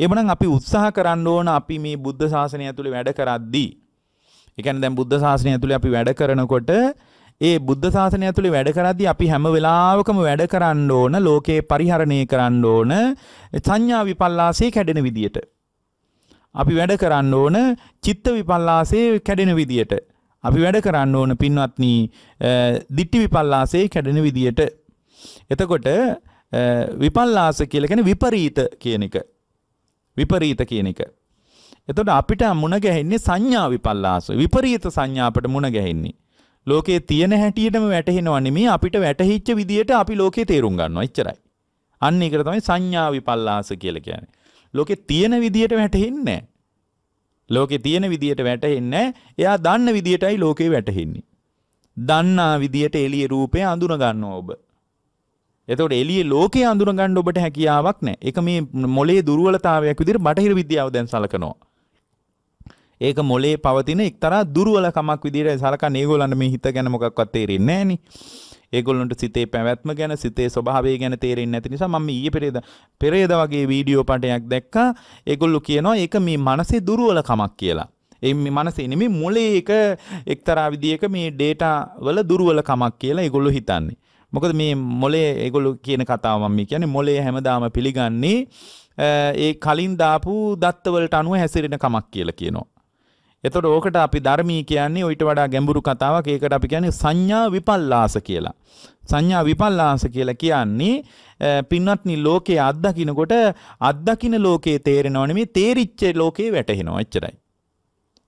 [SPEAKER 1] එබනම් අපි උත්සාහ කරන්න ඕන අපි මේ බුද්ධ ශාසනය ඇතුලේ වැඩ කරද්දී. ඒ කියන්නේ දැන් බුද්ධ ශාසනය ඇතුලේ අපි වැඩ කරනකොට ඒ බුද්ධ ශාසනය ඇතුලේ වැඩ කරද්දී අපි හැම වෙලාවකම වැඩ කරන්න ඕන ලෝකේ පරිහරණය කරන්න ඕන සංඥා විපල්ලාසයේ කැඩෙන විදියට. අපි වැඩ කරන්න ඕන චිත්ත විපල්ලාසයේ කැඩෙන විදියට. අපි වැඩ කරන්න ඕන පින්වත්නි දිට්ටි විපල්ලාසයේ කැඩෙන විදියට. එතකොට විපල්ලාස කියලා කියන්නේ විපරීත කියන එක. විපරීත කියන එක. එතකොට අපිට මුණ ගැහෙන්නේ සංඥා විපල්ලාස. විපරීත සංඥා අපිට මුණ ගැහෙන්නේ. ලෝකේ තියෙන හැටියටම වැටහෙනවා නෙමේ අපිට වැටහිච්ච විදියට අපි ලෝකේ තේරුම් ගන්නවා එච්චරයි. අන්න ඒකට තමයි සංඥා විපල්ලාස කියලා කියන්නේ. ලෝකේ තියෙන විදියට වැටහෙන්නේ නැහැ. ලෝකේ තියෙන විදියට වැටහෙන්නේ එයා දන්න විදියටයි ලෝකේ වැටහෙන්නේ. දන්නා විදියට එළියේ රූපය අඳුන ගන්නවා ඔබ. එතකොට එළියේ ලෝකේ අඳුන ගන්න ඔබට හැකියාවක් නැහැ. ඒක මේ මොලේ දුර්වලතාවයක් විදිහට බටහිර විද්‍යාව දැන් සලකනවා. ඒක මොලේ පවතින එක්තරා දුර්වලකමක් විදිහට සලකන්නේ ඒගොල්ලන්ට මේ හිත ගැන මොකක්වත් තේරෙන්නේ නැහෙනි. ඒගොල්ලොන්ට සිතේ පැවැත්ම ගැන සිතේ ස්වභාවය ගැන තේරෙන්නේ නැති නිසා මම ඊයේ පෙරේද පෙරේද වගේ වීඩියෝ පටයක් දැක්කා. ඒගොල්ලෝ කියනවා ඒක මේ මනසේ දුර්වලකමක් කියලා. ඒ මනසේ නෙමෙයි මොලේ එක එක්තරා විදිහක මේ ඩේටා වල දුර්වලකමක් කියලා ඒගොල්ලෝ හිතන්නේ. මොකද මේ මොලේ ඒගොල්ලෝ කියන කතාව මම කියන්නේ මොලේ හැමදාම පිළිගන්නේ ඒ කලින් දාපු දත්තවලට අනුව හැසිරෙන කමක් කියලා කියනවා. එතකොට ඕකට අපි ධර්මී කියන්නේ ඊට වඩා ගැඹුරු කතාවක්. ඒකට අපි කියන්නේ සංඥා විපල්ලාස කියලා. සංඥා විපල්ලාස කියලා කියන්නේ පින්වත්නි ලෝකයේ අත්දකින්නකොට අත්දකින්න ලෝකයේ තේරෙනව නෙමෙයි තේරිච්ච ලෝකයේ වැටහෙනවා. එච්චරයි.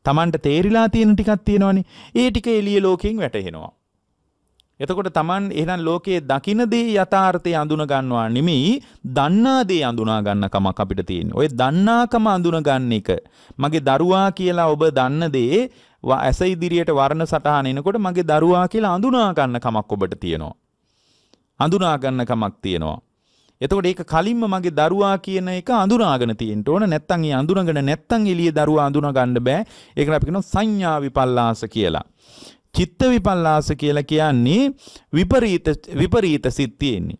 [SPEAKER 1] Tamanට තේරිලා තියෙන ටිකක් තියෙනවනේ. ඒ ටික එළිය ලෝකයෙන් වැටහෙනවා. එතකොට Taman එහෙනම් ලෝකයේ දකින දේ යථාර්ථය අඳුන ගන්නවා නෙමෙයි දන්නා දේ අඳුනා ගන්න කමක් අපිට තියෙන්නේ. ඔය දන්නාකම අඳුන ගන්න එක. මගේ දරුවා කියලා ඔබ දන්න දේ ඇස ඉදිරියට වර්ණ සටහන එනකොට මගේ දරුවා කියලා අඳුනා ගන්න කමක් ඔබට තියෙනවා. අඳුනා ගන්න කමක් තියෙනවා. එතකොට ඒක කලින්ම මගේ දරුවා කියන එක අඳුනාගෙන තියෙන්න ඕන නැත්නම් ඒ අඳුනගෙන නැත්නම් එළියේ දරුවා අඳුනා ගන්න බෑ ඒකට අපි කියනවා සංඥා විපල්ලාස කියලා චිත්ත විපල්ලාස කියලා කියන්නේ විපරීත විපරීත සිත් තියෙන්නේ.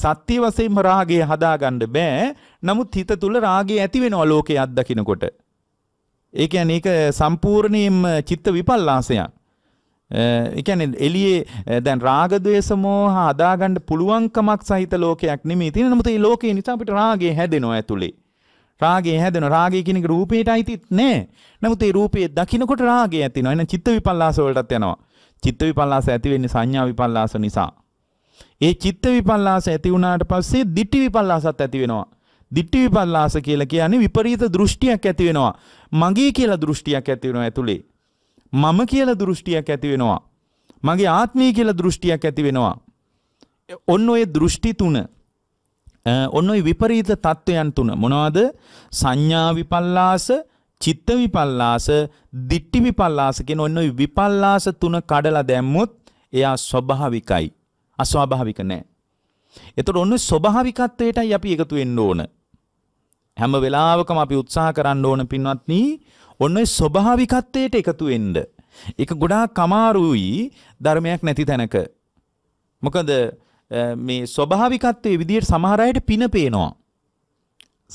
[SPEAKER 1] සත්‍ය වශයෙන්ම රාගය හදාගන්න බෑ. නමුත් හිත තුල රාගය ඇති වෙනවා ලෝකේ අත්දකිනකොට. ඒ කියන්නේ ඒක සම්පූර්ණයෙන්ම චිත්ත විපල්ලාසයක්. ඒ කියන්නේ එළියේ දැන් රාග ద్వේස මෝහ හදාගන්න පුළුවන්කමක් සහිත ලෝකයක් නෙමෙයි තියෙන. නමුත් මේ ලෝකේ නිසා අපිට රාගය හැදෙනවා ඇතුලේ. රාගය හැදෙනවා. රාගය කියන එක රූපේට අයිතිත් නෑ. නමුත් ඒ රූපයේ දකින්නකොට රාගය ඇති වෙනවා. එහෙනම් චිත්ත විපල්ලාස වලටත් යනවා. චිත්ත විපල්ලාස ඇති වෙන්නේ සංඥා විපල්ලාස නිසා. ඒ චිත්ත විපල්ලාස ඇති වුණාට පස්සේ දිට්ඨි විපල්ලාසත් ඇති වෙනවා. දිට්ඨි විපල්ලාස කියලා කියන්නේ විපරීත දෘෂ්ටියක් ඇති වෙනවා. මගේ කියලා දෘෂ්ටියක් ඇති වෙනවා ඇතුලේ. මම කියලා දෘෂ්ටියක් ඇති වෙනවා. මගේ ආත්මය කියලා දෘෂ්ටියක් ඇති වෙනවා. ඔන්න ඔය දෘෂ්ටි තුන ඔන්න ඔයි විපරීත තත්ත්වයන් තුන මොනවද සංඥා විපල්ලාස චිත්ත විපල්ලාස දිට්ටි විපල්ලාස කියන ඔන්න ඔයි විපල්ලාස තුන කඩලා දැම්මුත් එයා ස්වභාවිකයි අස්වාභාවික නෑ එතකොට ඔන්න ස්වභාවිකත්වයටයි අපි එකතු වෙන්න ඕන හැම වෙලාවකම අපි උත්සාහ කරන්න ඕන පින්වත්නි ඔන්න ඔය ස්වභාවිකත්වයට එකතු වෙන්න ඒක ගොඩාක් අමාරුයි ධර්මයක් නැති තැනක මොකද මේ ස්වභාවිකත්වයේ විදියට සමහර අයට පින පේනවා.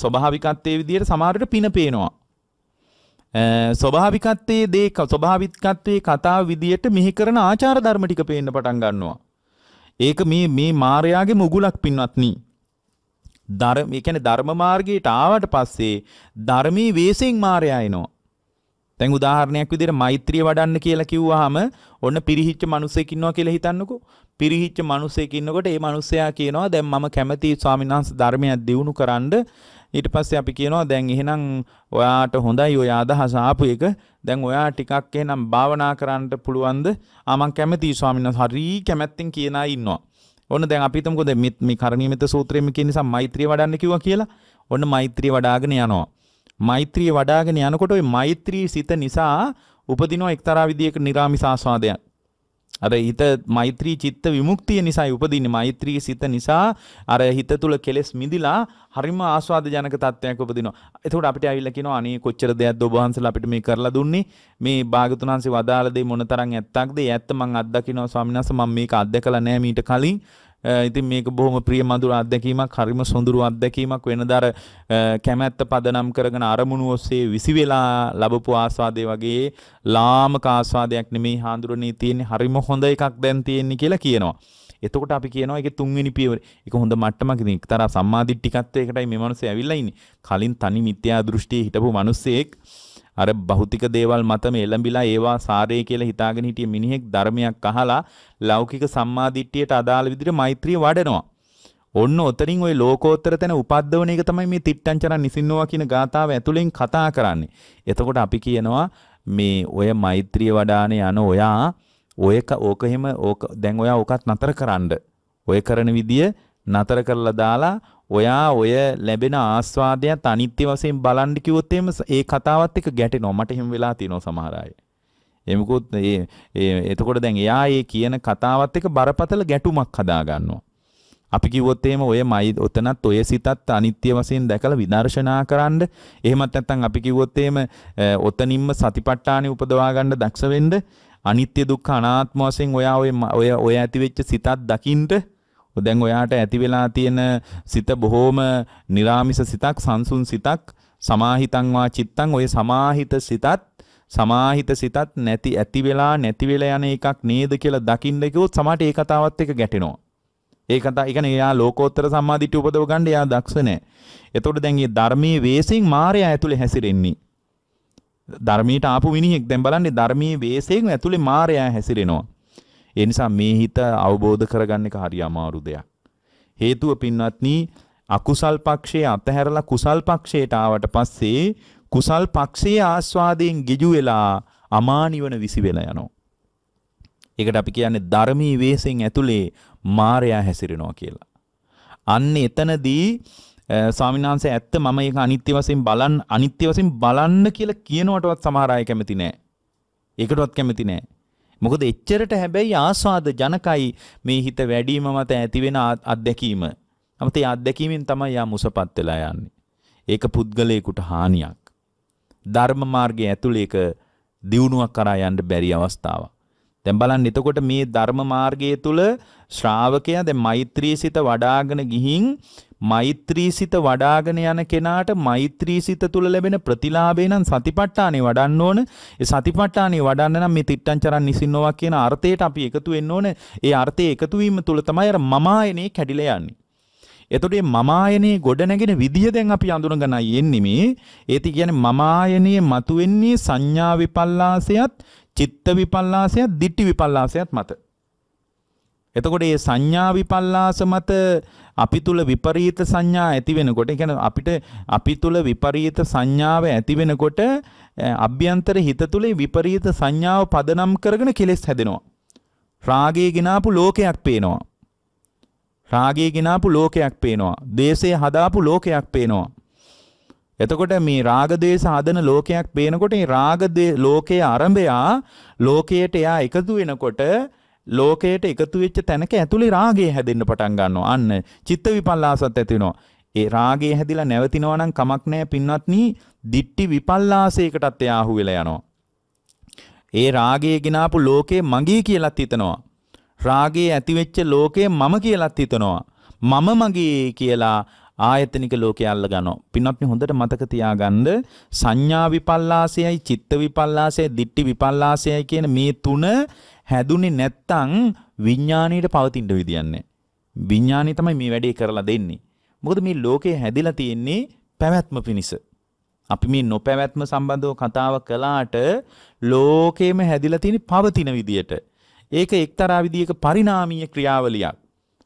[SPEAKER 1] ස්වභාවිකත්වයේ විදියට සමහරට පින පේනවා. ස්වභාවිකත්වයේ දේ ස්වභාවිකත්වයේ කතාව විදියට මෙහි කරන ආචාර ධර්ම ටික පේන්න පටන් ගන්නවා. ඒක මේ මේ මායාගේ මුගුලක් පින්වත්නි. ධර්ම ඒ කියන්නේ ධර්ම මාර්ගයට ආවට පස්සේ ධර්මී වේසෙන් මායя එනවා. දැන් උදාහරණයක් විදිහට මෛත්‍රිය වඩන්න කියලා කිව්වහම ඔන්න පිරිහිච්ච මිනිසෙක් ඉන්නවා කියලා හිතන්නකෝ. පිරිහිච්ච මිනිසෙක් ඉන්නකොට ඒ මිනිසයා කියනවා දැන් මම කැමති ස්වාමීන් වහන්සේ ධර්මයක් දියුණු කරන්න ඊට පස්සේ අපි කියනවා දැන් එහෙනම් ඔයාට හොඳයි ඔය අදහස ආපු එක දැන් ඔයා ටිකක් එහෙනම් භාවනා කරන්න පුළුවන්ද ආ මං කැමතියි ස්වාමීන් වහන්සේ හරි කැමැත්තෙන් කියන අය ඉන්නවා ඔන්න දැන් අපි හිතමුකෝ දැන් මේ කරණීයමෙත සූත්‍රයෙන් කියන නිසා මෛත්‍රිය වඩන්න කිව්වා කියලා ඔන්න මෛත්‍රිය වඩාගෙන යනවා මෛත්‍රිය වඩාගෙන යනකොට ওই මෛත්‍රී සිත නිසා උපදිනවා එක්තරා විදියක නිර්ාමිස ආස්වාදයක් අර හිත මෛත්‍රී චිත්ත විමුක්තිය නිසා උපදින්නේ මෛත්‍රී සිත නිසා අර හිත තුල කෙලෙස් මිදිලා හරිම ආස්වාද ජනක තත්ත්වයක් උපදිනවා. එතකොට අපිට ඇවිල්ලා කියනවා අනේ කොච්චර දෙයක්ද ඔබ වහන්සලා අපිට මේ කරලා දුන්නේ මේ භාගතුන් වහන්සේ වදාළ දේ මොනතරම් ඇත්තක්ද? ඒ ඇත්ත මං අත්දකිනවා ස්වාමීන් වහන්සේ මම මේක අත්දකලා නැහැ මීට කලින්. Eh, ඉතින් මේක බොහොම ප්‍රිය මధుර අත්දැකීමක් හරිම සොඳුරු අත්දැකීමක් වෙනදාර eh, කැමැත්ත පදනම් කරගෙන අරමුණු ඔස්සේ විසි වෙලා ලැබපු ආස්වාදේ වගේ ලාමක ආස්වාදයක් නෙමෙයි හාඳුරණේ තියෙන්නේ හරිම හොඳ එකක් දැන් තියෙන්නේ කියලා කියනවා. එතකොට අපි කියනවා ඒකේ තුන්වෙනි පියවර. ඒක හොඳ මට්ටමක ඉතින් එක්තරා සම්මාදිට්ඨිකත්වයකටයි මේ මිනිස්සු ඇවිල්ලා ඉන්නේ. කලින් තනි මිත්‍යා දෘෂ්ටියේ හිටපු මිනිස්සෙක් අර භෞතික දේවල් මතම එළඹිලා ඒවා සාරය කියලා හිතාගෙන හිටිය මිනිහෙක් ධර්මයක් අහලා ලෞකික සම්මාදිට්ඨියට අදාළ විදිහට මෛත්‍රිය වඩනවා. ඔන්න ඔතරින් ওই ලෝකෝත්තර තැන උපද්දවන එක තමයි මේ තිට්ටංචරන් නිසින්නවා කියන ගාතාව ඇතුලෙන් කතා කරන්නේ. එතකොට අපි කියනවා මේ ඔය මෛත්‍රිය වඩාන යන ඔයා ඔයක ඕක එහෙම ඕක දැන් ඔයා ඕකත් නතර කරන්න. ඔය කරන විදිය නතර කරලා දාලා ඔයා ඔය ලැබෙන ආස්වාදයත් අනිත්‍ය වශයෙන් බලන්න කිව්වොත් එහෙම ඒ කතාවත් එක්ක ගැටෙනවා. මට එහෙම වෙලා තියෙනවා සමහර අය. එමකොත් ඒ එතකොට දැන් එයා ඒ කියන කතාවත් එක්ක බරපතල ගැටුමක් හදා ගන්නවා. අපි කිව්වොත් එහෙම ඔය මයි ඔතනත් ඔය සිතත් අනිත්‍ය වශයෙන් දැකලා විදර්ශනා කරන්න එහෙමත් නැත්නම් අපි කිව්වොත් එහෙම ඔතනින්ම සතිපට්ඨානෙ උපදවා ගන්න දක්ෂ වෙන්න අනිත්‍ය දුක්ඛ අනාත්ම වශයෙන් ඔයා ඔය ඔය ඇති වෙච්ච සිතත් දකින්න දැන් ඔයාට ඇති වෙලා තියෙන සිත බොහොම निराமிස සිතක් සංසුන් සිතක් සමාහිතං වා චිත්තං ඔය සමාහිත සිතත් සමාහිත සිතත් නැති ඇති වෙලා නැති වෙලා යන එකක් නේද කියලා දකින්න කිව්වොත් සමහරට ඒ කතාවත් එක ගැටෙනවා. ඒ කතාව, ඒ කියන්නේ එයා ලෝකෝත්තර සම්මාදිට්ඨිය උපදව ගන්න එයා දක්ෂ නැහැ. එතකොට දැන් මේ ධර්මයේ වේසෙන් මායя ඇතුලේ හැසිරෙන්නේ. ධර්මයට ආපු මිනිහෙක් දැන් බලන්නේ ධර්මයේ වේසයෙන් ඇතුලේ මායя හැසිරෙනවා. ඒ නිසා මේ හිත අවබෝධ කරගන්න එක හරි අමාරු දෙයක්. හේතුව පින්වත්නි අකුසල් පක්ෂයේ අතහැරලා කුසල් පක්ෂයට ආවට පස්සේ කුසල් පක්ෂයේ ආස්වාදයෙන් ගිජු වෙලා අමානිවන විසි වෙලා යනවා. ඒකට අපි කියන්නේ ධර්මී වේසෙන් ඇතුලේ මායя හැසිරෙනවා කියලා. අන්න එතනදී ස්වාමිනාංශය ඇත්ත මම ඒක අනිත්‍ය වශයෙන් බලන් අනිත්‍ය වශයෙන් බලන්න කියලා කියනවටවත් සමහර අය කැමති නෑ. ඒකටවත් කැමති නෑ. මොකද එච්චරට හැබැයි ආස්වාද ජනකයි මේ හිත වැඩිම මත ඇති වෙන අත්දැකීම. අපිට ඒ අත්දැකීමෙන් තමයි යා මුසපත් වෙලා යන්නේ. ඒක පුද්ගලයෙකුට හානියක්. ධර්ම මාර්ගයේ ඇතුළේ ඒක දියුණුවක් කරා යන්න බැරි අවස්ථාවක්. දැන් බලන්න එතකොට මේ ධර්ම මාර්ගයේ තුල ශ්‍රාවකයා දැන් මෛත්‍රී සිත වඩාගෙන ගිහින් මෛත්‍රීසිත වඩාගෙන යන කෙනාට මෛත්‍රීසිත තුල ලැබෙන ප්‍රතිලාභේ නම් සතිපට්ඨානෙ වඩන්න ඕන. ඒ සතිපට්ඨානෙ වඩන්න නම් මේ තිට්ටං චරන් නිසින්නවා කියන අර්ථයට අපි එකතු වෙන්න ඕන. ඒ අර්ථයේ එකතු වීම තුල තමයි අර මමායනේ කැඩිලා යන්නේ. එතකොට මේ මමායනේ ගොඩනැගෙන විදිය දැන් අපි අඳුනගනයි එන්නේ මේ. ඒති කියන්නේ මමායනේ මතුවෙන්නේ සංඥා විපල්ලාසයත්, චිත්ත විපල්ලාසයත්, දිට්ඨි විපල්ලාසයත් මත. එතකොට මේ සංඥා විපල්ලාස මත අපි තුල විපරීත සංඥා ඇති වෙනකොට ඒ කියන්නේ අපිට අපි තුල විපරීත සංඥාව ඇති වෙනකොට අභ්‍යන්තර හිත තුලේ විපරීත සංඥාව පදනම් කරගෙන කෙලෙස් හැදෙනවා. රාගයේ ගినాපු ලෝකයක් පේනවා. රාගයේ ගినాපු ලෝකයක් පේනවා. දේශයේ හදාපු ලෝකයක් පේනවා. එතකොට මේ රාගදේශ හදන ලෝකයක් පේනකොට මේ රාගදේ ලෝකයේ ආරම්භයා ලෝකයට එයා එකතු වෙනකොට ලෝකයට එකතු වෙච්ච තැනක ඇතුලේ රාගය හැදෙන්න පටන් ගන්නවා. අන්න චිත්ත විපල්ලාසත් ඇති වෙනවා. ඒ රාගය හැදිලා නැවතිනවා නම් කමක් නැහැ පින්වත්නි. දිට්ටි විපල්ලාසයකටත් එයා අහු වෙලා යනවා. ඒ රාගය ගినాපු ලෝකේ මගේ කියලාත් හිතනවා. රාගයේ ඇතිවෙච්ච ලෝකේ මම කියලාත් හිතනවා. මම මගේ කියලා ආයතනික ලෝකයේ අල්ල ගන්නවා. පින්වත්නි හොඳට මතක තියාගන්න සංඥා විපල්ලාසයයි චිත්ත විපල්ලාසයයි දිට්ටි විපල්ලාසයයි කියන මේ තුන හැදුනේ නැත්තම් විඥාණයට පවතින්න විදියන්නේ. විඥාණය තමයි මේ වැඩේ කරලා දෙන්නේ. මොකද මේ ලෝකේ හැදිලා තියෙන්නේ පැවැත්ම පිණිස. අපි මේ නොපැවැත්ම සම්බන්ධව කතාව කළාට ලෝකේම හැදිලා තියෙන පවතින විදියට. ඒක එක්තරා විදියක පරිණාමීය ක්‍රියාවලියක්.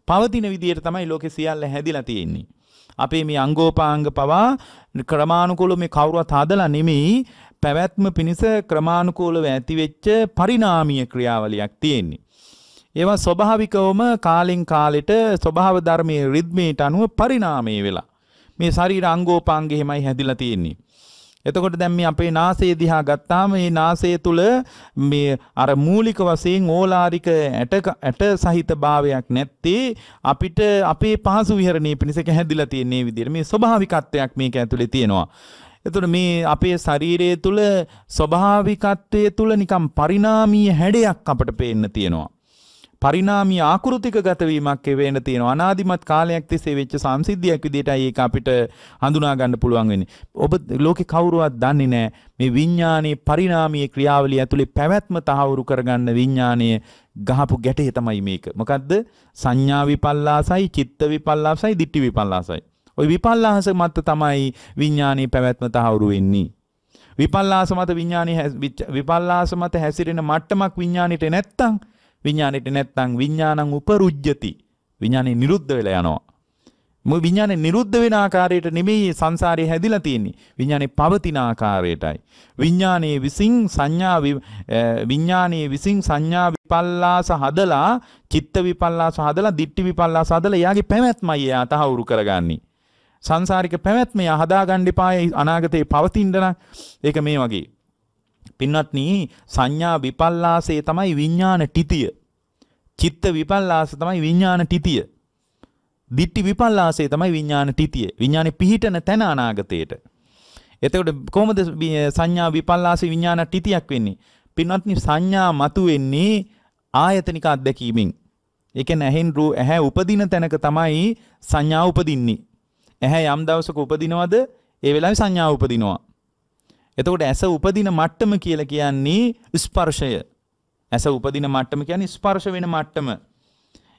[SPEAKER 1] පවතින විදියට තමයි ලෝකේ සියල්ල හැදිලා තියෙන්නේ. අපේ මේ අංගෝපාංග පවා ක්‍රමානුකූලව මේ කවුරුවත් හදලා නෙමෙයි පැවැත්ම පිණිස ක්‍රමානුකූලව ඇතිවෙච්ච පරිණාමීය ක්‍රියාවලියක් තියෙන්නේ. ඒවා ස්වභාවිකවම කාලෙන් කාලෙට ස්වභාව ධර්මයේ රිද්මේට අනුව පරිණාමය වෙලා මේ ශරීර අංගෝපාංග එහෙමයි හැදිලා තියෙන්නේ. එතකොට දැන් මේ අපේ නාසය දිහා ගත්තාම මේ නාසය තුල මේ අර මූලික වශයෙන් ඕලාරික ඇට ඇට සහිත භාවයක් නැත්තේ අපිට අපේ පහසු විහරණය පිණිස හැදිලා තියෙන මේ විදිහට මේ ස්වභාවිකත්වයක් මේක ඇතුලේ තියෙනවා. එතුට මේ අපේ ශරීරය තුළ ස්වභාවිකත්වය තුළ නිකම් පරිනාමී හැඩයක් අපට පේන්න තියෙනවා. පරිනාමී ආකෘතික ගතවීමක් එවේන තියෙනවා. අනාදිමත් කාලයක් තිස්සේ වෙච්ච සංසිද්ධියක් විදිහටයි ඒක අපිට හඳුනා ගන්න පුළුවන් වෙන්නේ. ඔබ ලෝකේ කවුරුවත් දන්නේ නැහැ මේ විඥානයේ පරිණාමීය ක්‍රියාවලිය ඇතුලේ පැවැත්ම තහවුරු කරගන්න විඥානයේ ගහපු ගැටේ තමයි මේක. මොකද්ද? සංඥා විපල්ලාසයි, චිත්ත විපල්ලාසයි, ditthi විපල්ලාසයි. ওই විපල්ලාහස මත තමයි විඥානයේ පැවැත්ම තහවුරු වෙන්නේ. විපල්ලාස මත විඥානයේ විපල්ලාස මත හැසිරෙන මට්ටමක් විඥානෙට නැත්තම් විඥානෙට නැත්තම් විඥානං උපරුජ්ජති. විඥානේ නිරුද්ධ වෙලා යනවා. මොකද විඥානේ නිරුද්ධ වෙන ආකාරයට නෙමෙයි සංසාරේ හැදිලා තියෙන්නේ. විඥානේ පවතින ආකාරයටයි. විඥානේ විසින් සංඥා විඥානේ විසින් සංඥා විපල්ලාස හදලා, චිත්ත විපල්ලාස හදලා, දිට්ඨි විපල්ලාස හදලා එයාගේ පැවැත්මයි එයා තහවුරු කරගන්නේ. සංසාරික පැවැත්ම යහදාගණ්ඩිපාය අනාගතයේ පවතින්ඩන ඒක මේ වගේ. පින්වත්න සංඥා විපල්ලාසේ තමයි විඤ්ඥාන ටිතිය. චිත්ත විපල්ලාස තමයි විඤ්ඥාන ටිතිය. දිට්ටි විපල්ලාසේ තමයි විඤ්ඥාන ටිතිය විඤ්ඥාන පිහිටන තැන අනාගතයට. එතකොට කොමද සංඥා විපල්ලාස විඤ්ඥාන ටිතියක් වෙන්නේ. පින්වත්නි සංඥා මතු වෙන්නේ ආයතනික අත්දැකීමෙන්. එක නැහෙන් රූ ඇහැ උපදින තැනක තමයි සංඥා උපදින්නේ. ඇහැ යම් දවසක උපදිනවද ඒ වෙලාවේ සංඥාව උපදිනවා. එතකොට ඇස උපදින මට්ටම කියලා කියන්නේ ස්පර්ශය. ඇස උපදින මට්ටම කියන්නේ ස්පර්ශ වෙන මට්ටම.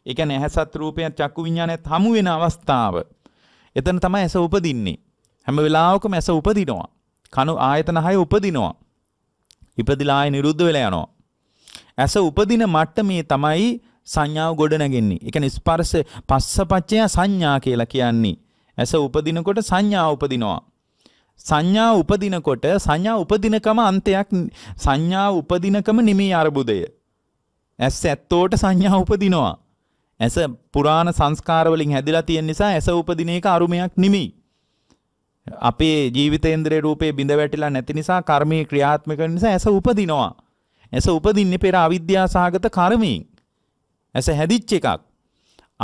[SPEAKER 1] ඒ කියන්නේ ඇහසත් රූපයත් චක්කු විඤ්ඤාණයත් හමු වෙන අවස්ථාව. එතන තමයි ඇස උපදින්නේ. හැම වෙලාවකම ඇස උපදිනවා. කණු ආයතන හය උපදිනවා. ඉපදිලා ආය නිරුද්ධ වෙලා යනවා. ඇස උපදින මට්ටමේ තමයි සංඥාව ගොඩනගන්නේ. ඒ කියන්නේ ස්පර්ශ පස්සපච්චය සංඥා කියලා කියන්නේ. ඇස උපදිනකොට සංඥා උපදිනවා. සංඥා උපදිනකොට සංඥා උපදිනකම අන්තයක් සංඥා උපදිනකම නිමේ අරබුදය. ඇස් ඇත්තෝට සංඥා උපදිනවා. ඇස පුරාණ සංස්කාරවලින් හැදිලා තියෙන නිසා ඇස උපදින එක අරුමයක් නෙමෙයි. අපේ ජීවිතේන්ද්‍රයේ රූපේ බිඳ වැටිලා නැති නිසා කර්මයේ ක්‍රියාත්මක වෙන නිසා ඇස උපදිනවා. ඇස උපදින්නේ පෙර අවිද්‍යාසහගත කර්මයෙන්. ඇස හැදිච්ච එකක්.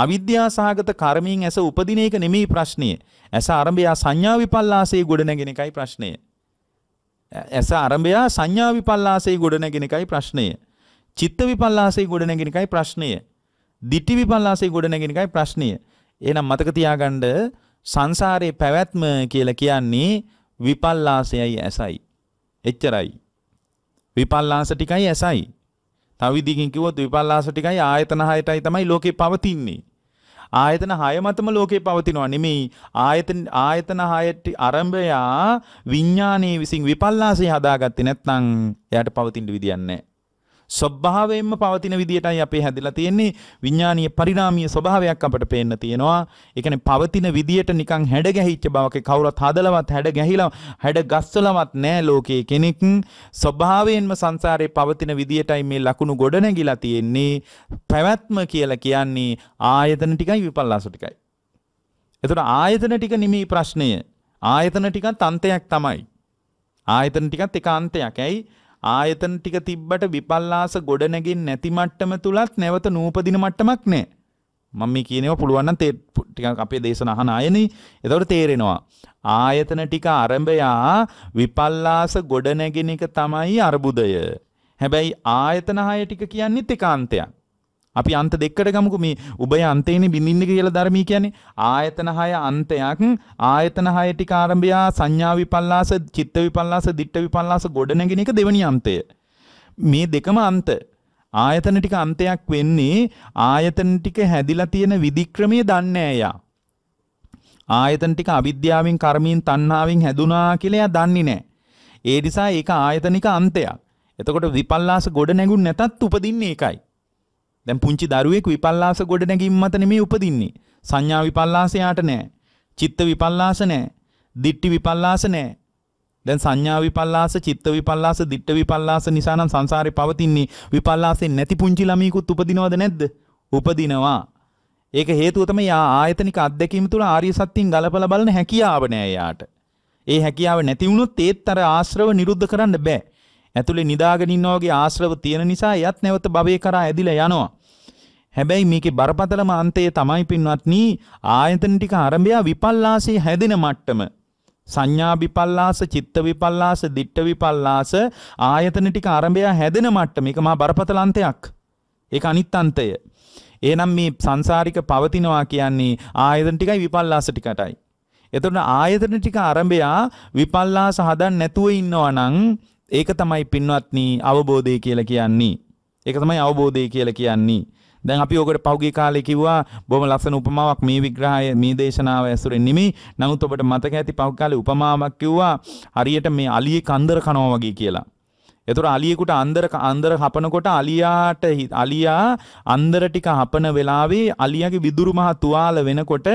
[SPEAKER 1] අවිද්‍යාසහගත කර්මයෙන් ඇස උපදින එක නෙමෙයි ප්‍රශ්නය. ඇස ආරම්භය සංඥා විපල්ලාසයේ ගොඩනැගෙන එකයි ප්‍රශ්නය. ඇස ආරම්භය සංඥා විපල්ලාසයේ ගොඩනැගෙන එකයි ප්‍රශ්නය. චිත්ත විපල්ලාසයේ ගොඩනැගෙන එකයි ප්‍රශ්නය. දිටි විපල්ලාසයේ ගොඩනැගෙන එකයි ප්‍රශ්නය. එහෙනම් මතක තියාගන්න සංසාරේ පැවැත්ම කියලා කියන්නේ විපල්ලාසයයි ඇසයි. එච්චරයි. විපල්ලාස ටිකයි ඇසයි. තව විදිහකින් කිව්වොත් විපල්ලාස ටිකයි ආයතන 6ටයි තමයි ලෝකේ පවතින්නේ. ආයතන 6 මතම ලෝකේ පවතිනවා නෙමෙයි ආයතන ආයතන 6ට ආරම්භය විඥානයේ විසින් විපල්ලාසය හදාගත්තේ නැත්නම් එයාට පවතින්න විදියක් නැහැ. ස්වභාවයෙන්ම පවතින විදිහටයි අපේ හැදිලා තියෙන්නේ විඥානීය පරිණාමීය ස්වභාවයක් අපට පේන්න තියෙනවා. ඒ කියන්නේ පවතින විදිහට නිකන් හැඩ ගැහිච්ච බවක කවුරුත් හදලවත් හැඩ ගැහිලා හැඩ ගස්සලවත් නැහැ ලෝකයේ කෙනෙක්. ස්වභාවයෙන්ම සංසාරේ පවතින විදිහටයි මේ ලකුණු ගොඩනැගිලා තියෙන්නේ. පැවැත්ම කියලා කියන්නේ ආයතන ටිකයි විපල්ලාස ටිකයි. එතකොට ආයතන ටික නිමේ ප්‍රශ්නය. ආයතන ටිකත් අන්තයක් තමයි. ආයතන ටිකත් එක අන්තයක්. ඇයි ආයතන ටික තිබ්බට විපල්ලාස ගොඩනැගින් නැති මට්ටම තුලත් නැවත නූපදින මට්ටමක් නැහැ. මම මේ කියනවා පුළුවන් නම් ටිකක් අපේ දේශන අහන අයනේ. එතකොට තේරෙනවා. ආයතන ටික ආරම්භයා විපල්ලාස ගොඩනැගෙන එක තමයි අර්බුදය. හැබැයි ආයතන හය ටික කියන්නේත් ඒකාන්තයක්. අපි අන්ත දෙකකට ගමුකු මේ උබය අන්තේනේ බිඳින්න කියලා ධර්මී කියන්නේ ආයතන 6 අන්තයක් ආයතන 6 ටික ආරම්භයා සංඥා විපල්ලාස චිත්ත විපල්ලාස දිට්ඨ විපල්ලාස ගොඩනගෙන එක දෙවෙනි අන්තය මේ දෙකම අන්ත ආයතන ටික අන්තයක් වෙන්නේ ආයතන ටික හැදිලා තියෙන විදික්‍රමයේ දන්නේ එයා ආයතන ටික අවිද්‍යාවෙන් කර්මයෙන් තණ්හාවෙන් හැදුනා කියලා එයා දන්නේ නැහැ ඒ නිසා ඒක ආයතනික අන්තයක් එතකොට විපල්ලාස ගොඩ නැගුණ නැතත් උපදින්නේ ඒකයි දැන් පුංචි දරුවෙක් විපල්ලාස ගොඩනැගීම් මත නෙමෙයි උපදින්නේ. සංඥා විපල්ලාස යාට නෑ. චිත්ත විපල්ලාස නෑ. දිට්ටි විපල්ලාස නෑ. දැන් සංඥා විපල්ලාස, චිත්ත විපල්ලාස, දිට්ඨ විපල්ලාස නිසා නම් සංසාරේ පවතින්නේ විපල්ලාසෙන් නැති පුංචි ළමයිකුත් උපදිනවද නැද්ද? උපදිනවා. ඒක හේතුව තමයි යා ආයතනික අත්දැකීම තුළ ආර්ය සත්‍යයෙන් ගලපලා බලන හැකියාව නෑ යාට. ඒ හැකියාව නැති වුණොත් ඒත් අර ආශ්‍රව නිරුද්ධ කරන්න බෑ. ඇතුලේ නිදාගෙන ඉන්නා වගේ ආශ්‍රව තියෙන නිසා එයත් නැවත භවයේ කරා ඇදිලා යනවා. හැබැයි මේකේ බරපතලම අන්තයේ තමයි පින්වත්නි ආයතන ටික ආරම්භය විපල්ලාසී හැදෙන මට්ටම. සංඥා විපල්ලාස චිත්ත විපල්ලාස දිට්ඨ විපල්ලාස ආයතන ටික ආරම්භය හැදෙන මට්ටම මේක මා බරපතල අන්තයක් ඒක අනිත් අන්තය එහෙනම් මේ සංසාරික පවතිනවා කියන්නේ ආයතන ටිකයි විපල්ලාස ටිකටයි එතකොට ආයතන ටික ආරම්භය විපල්ලාස හදන්න නැතුව ඉන්නවා නම් ඒක තමයි පින්වත්නි අවබෝධය කියලා කියන්නේ ඒක තමයි අවබෝධය කියලා කියන්නේ දැන් අපි ඕකට පෞගේ කාලේ කිව්වා බොහොම ලස්සන උපමාවක් මේ විග්‍රහය මේ දේශනාව ඇසුරෙන් නෙමෙයි. නමුත් ඔබට මතක ඇති පෞග කාලේ උපමාවක් කිව්වා හරියට මේ අලියේ කන්දර කනවා වගේ කියලා. එතකොට අලියෙකුට අන්දර අන්දර හපනකොට අලියාට අලියා අන්දර ටික හපන වෙලාවේ අලියාගේ විදුරු මහ තුවාල වෙනකොට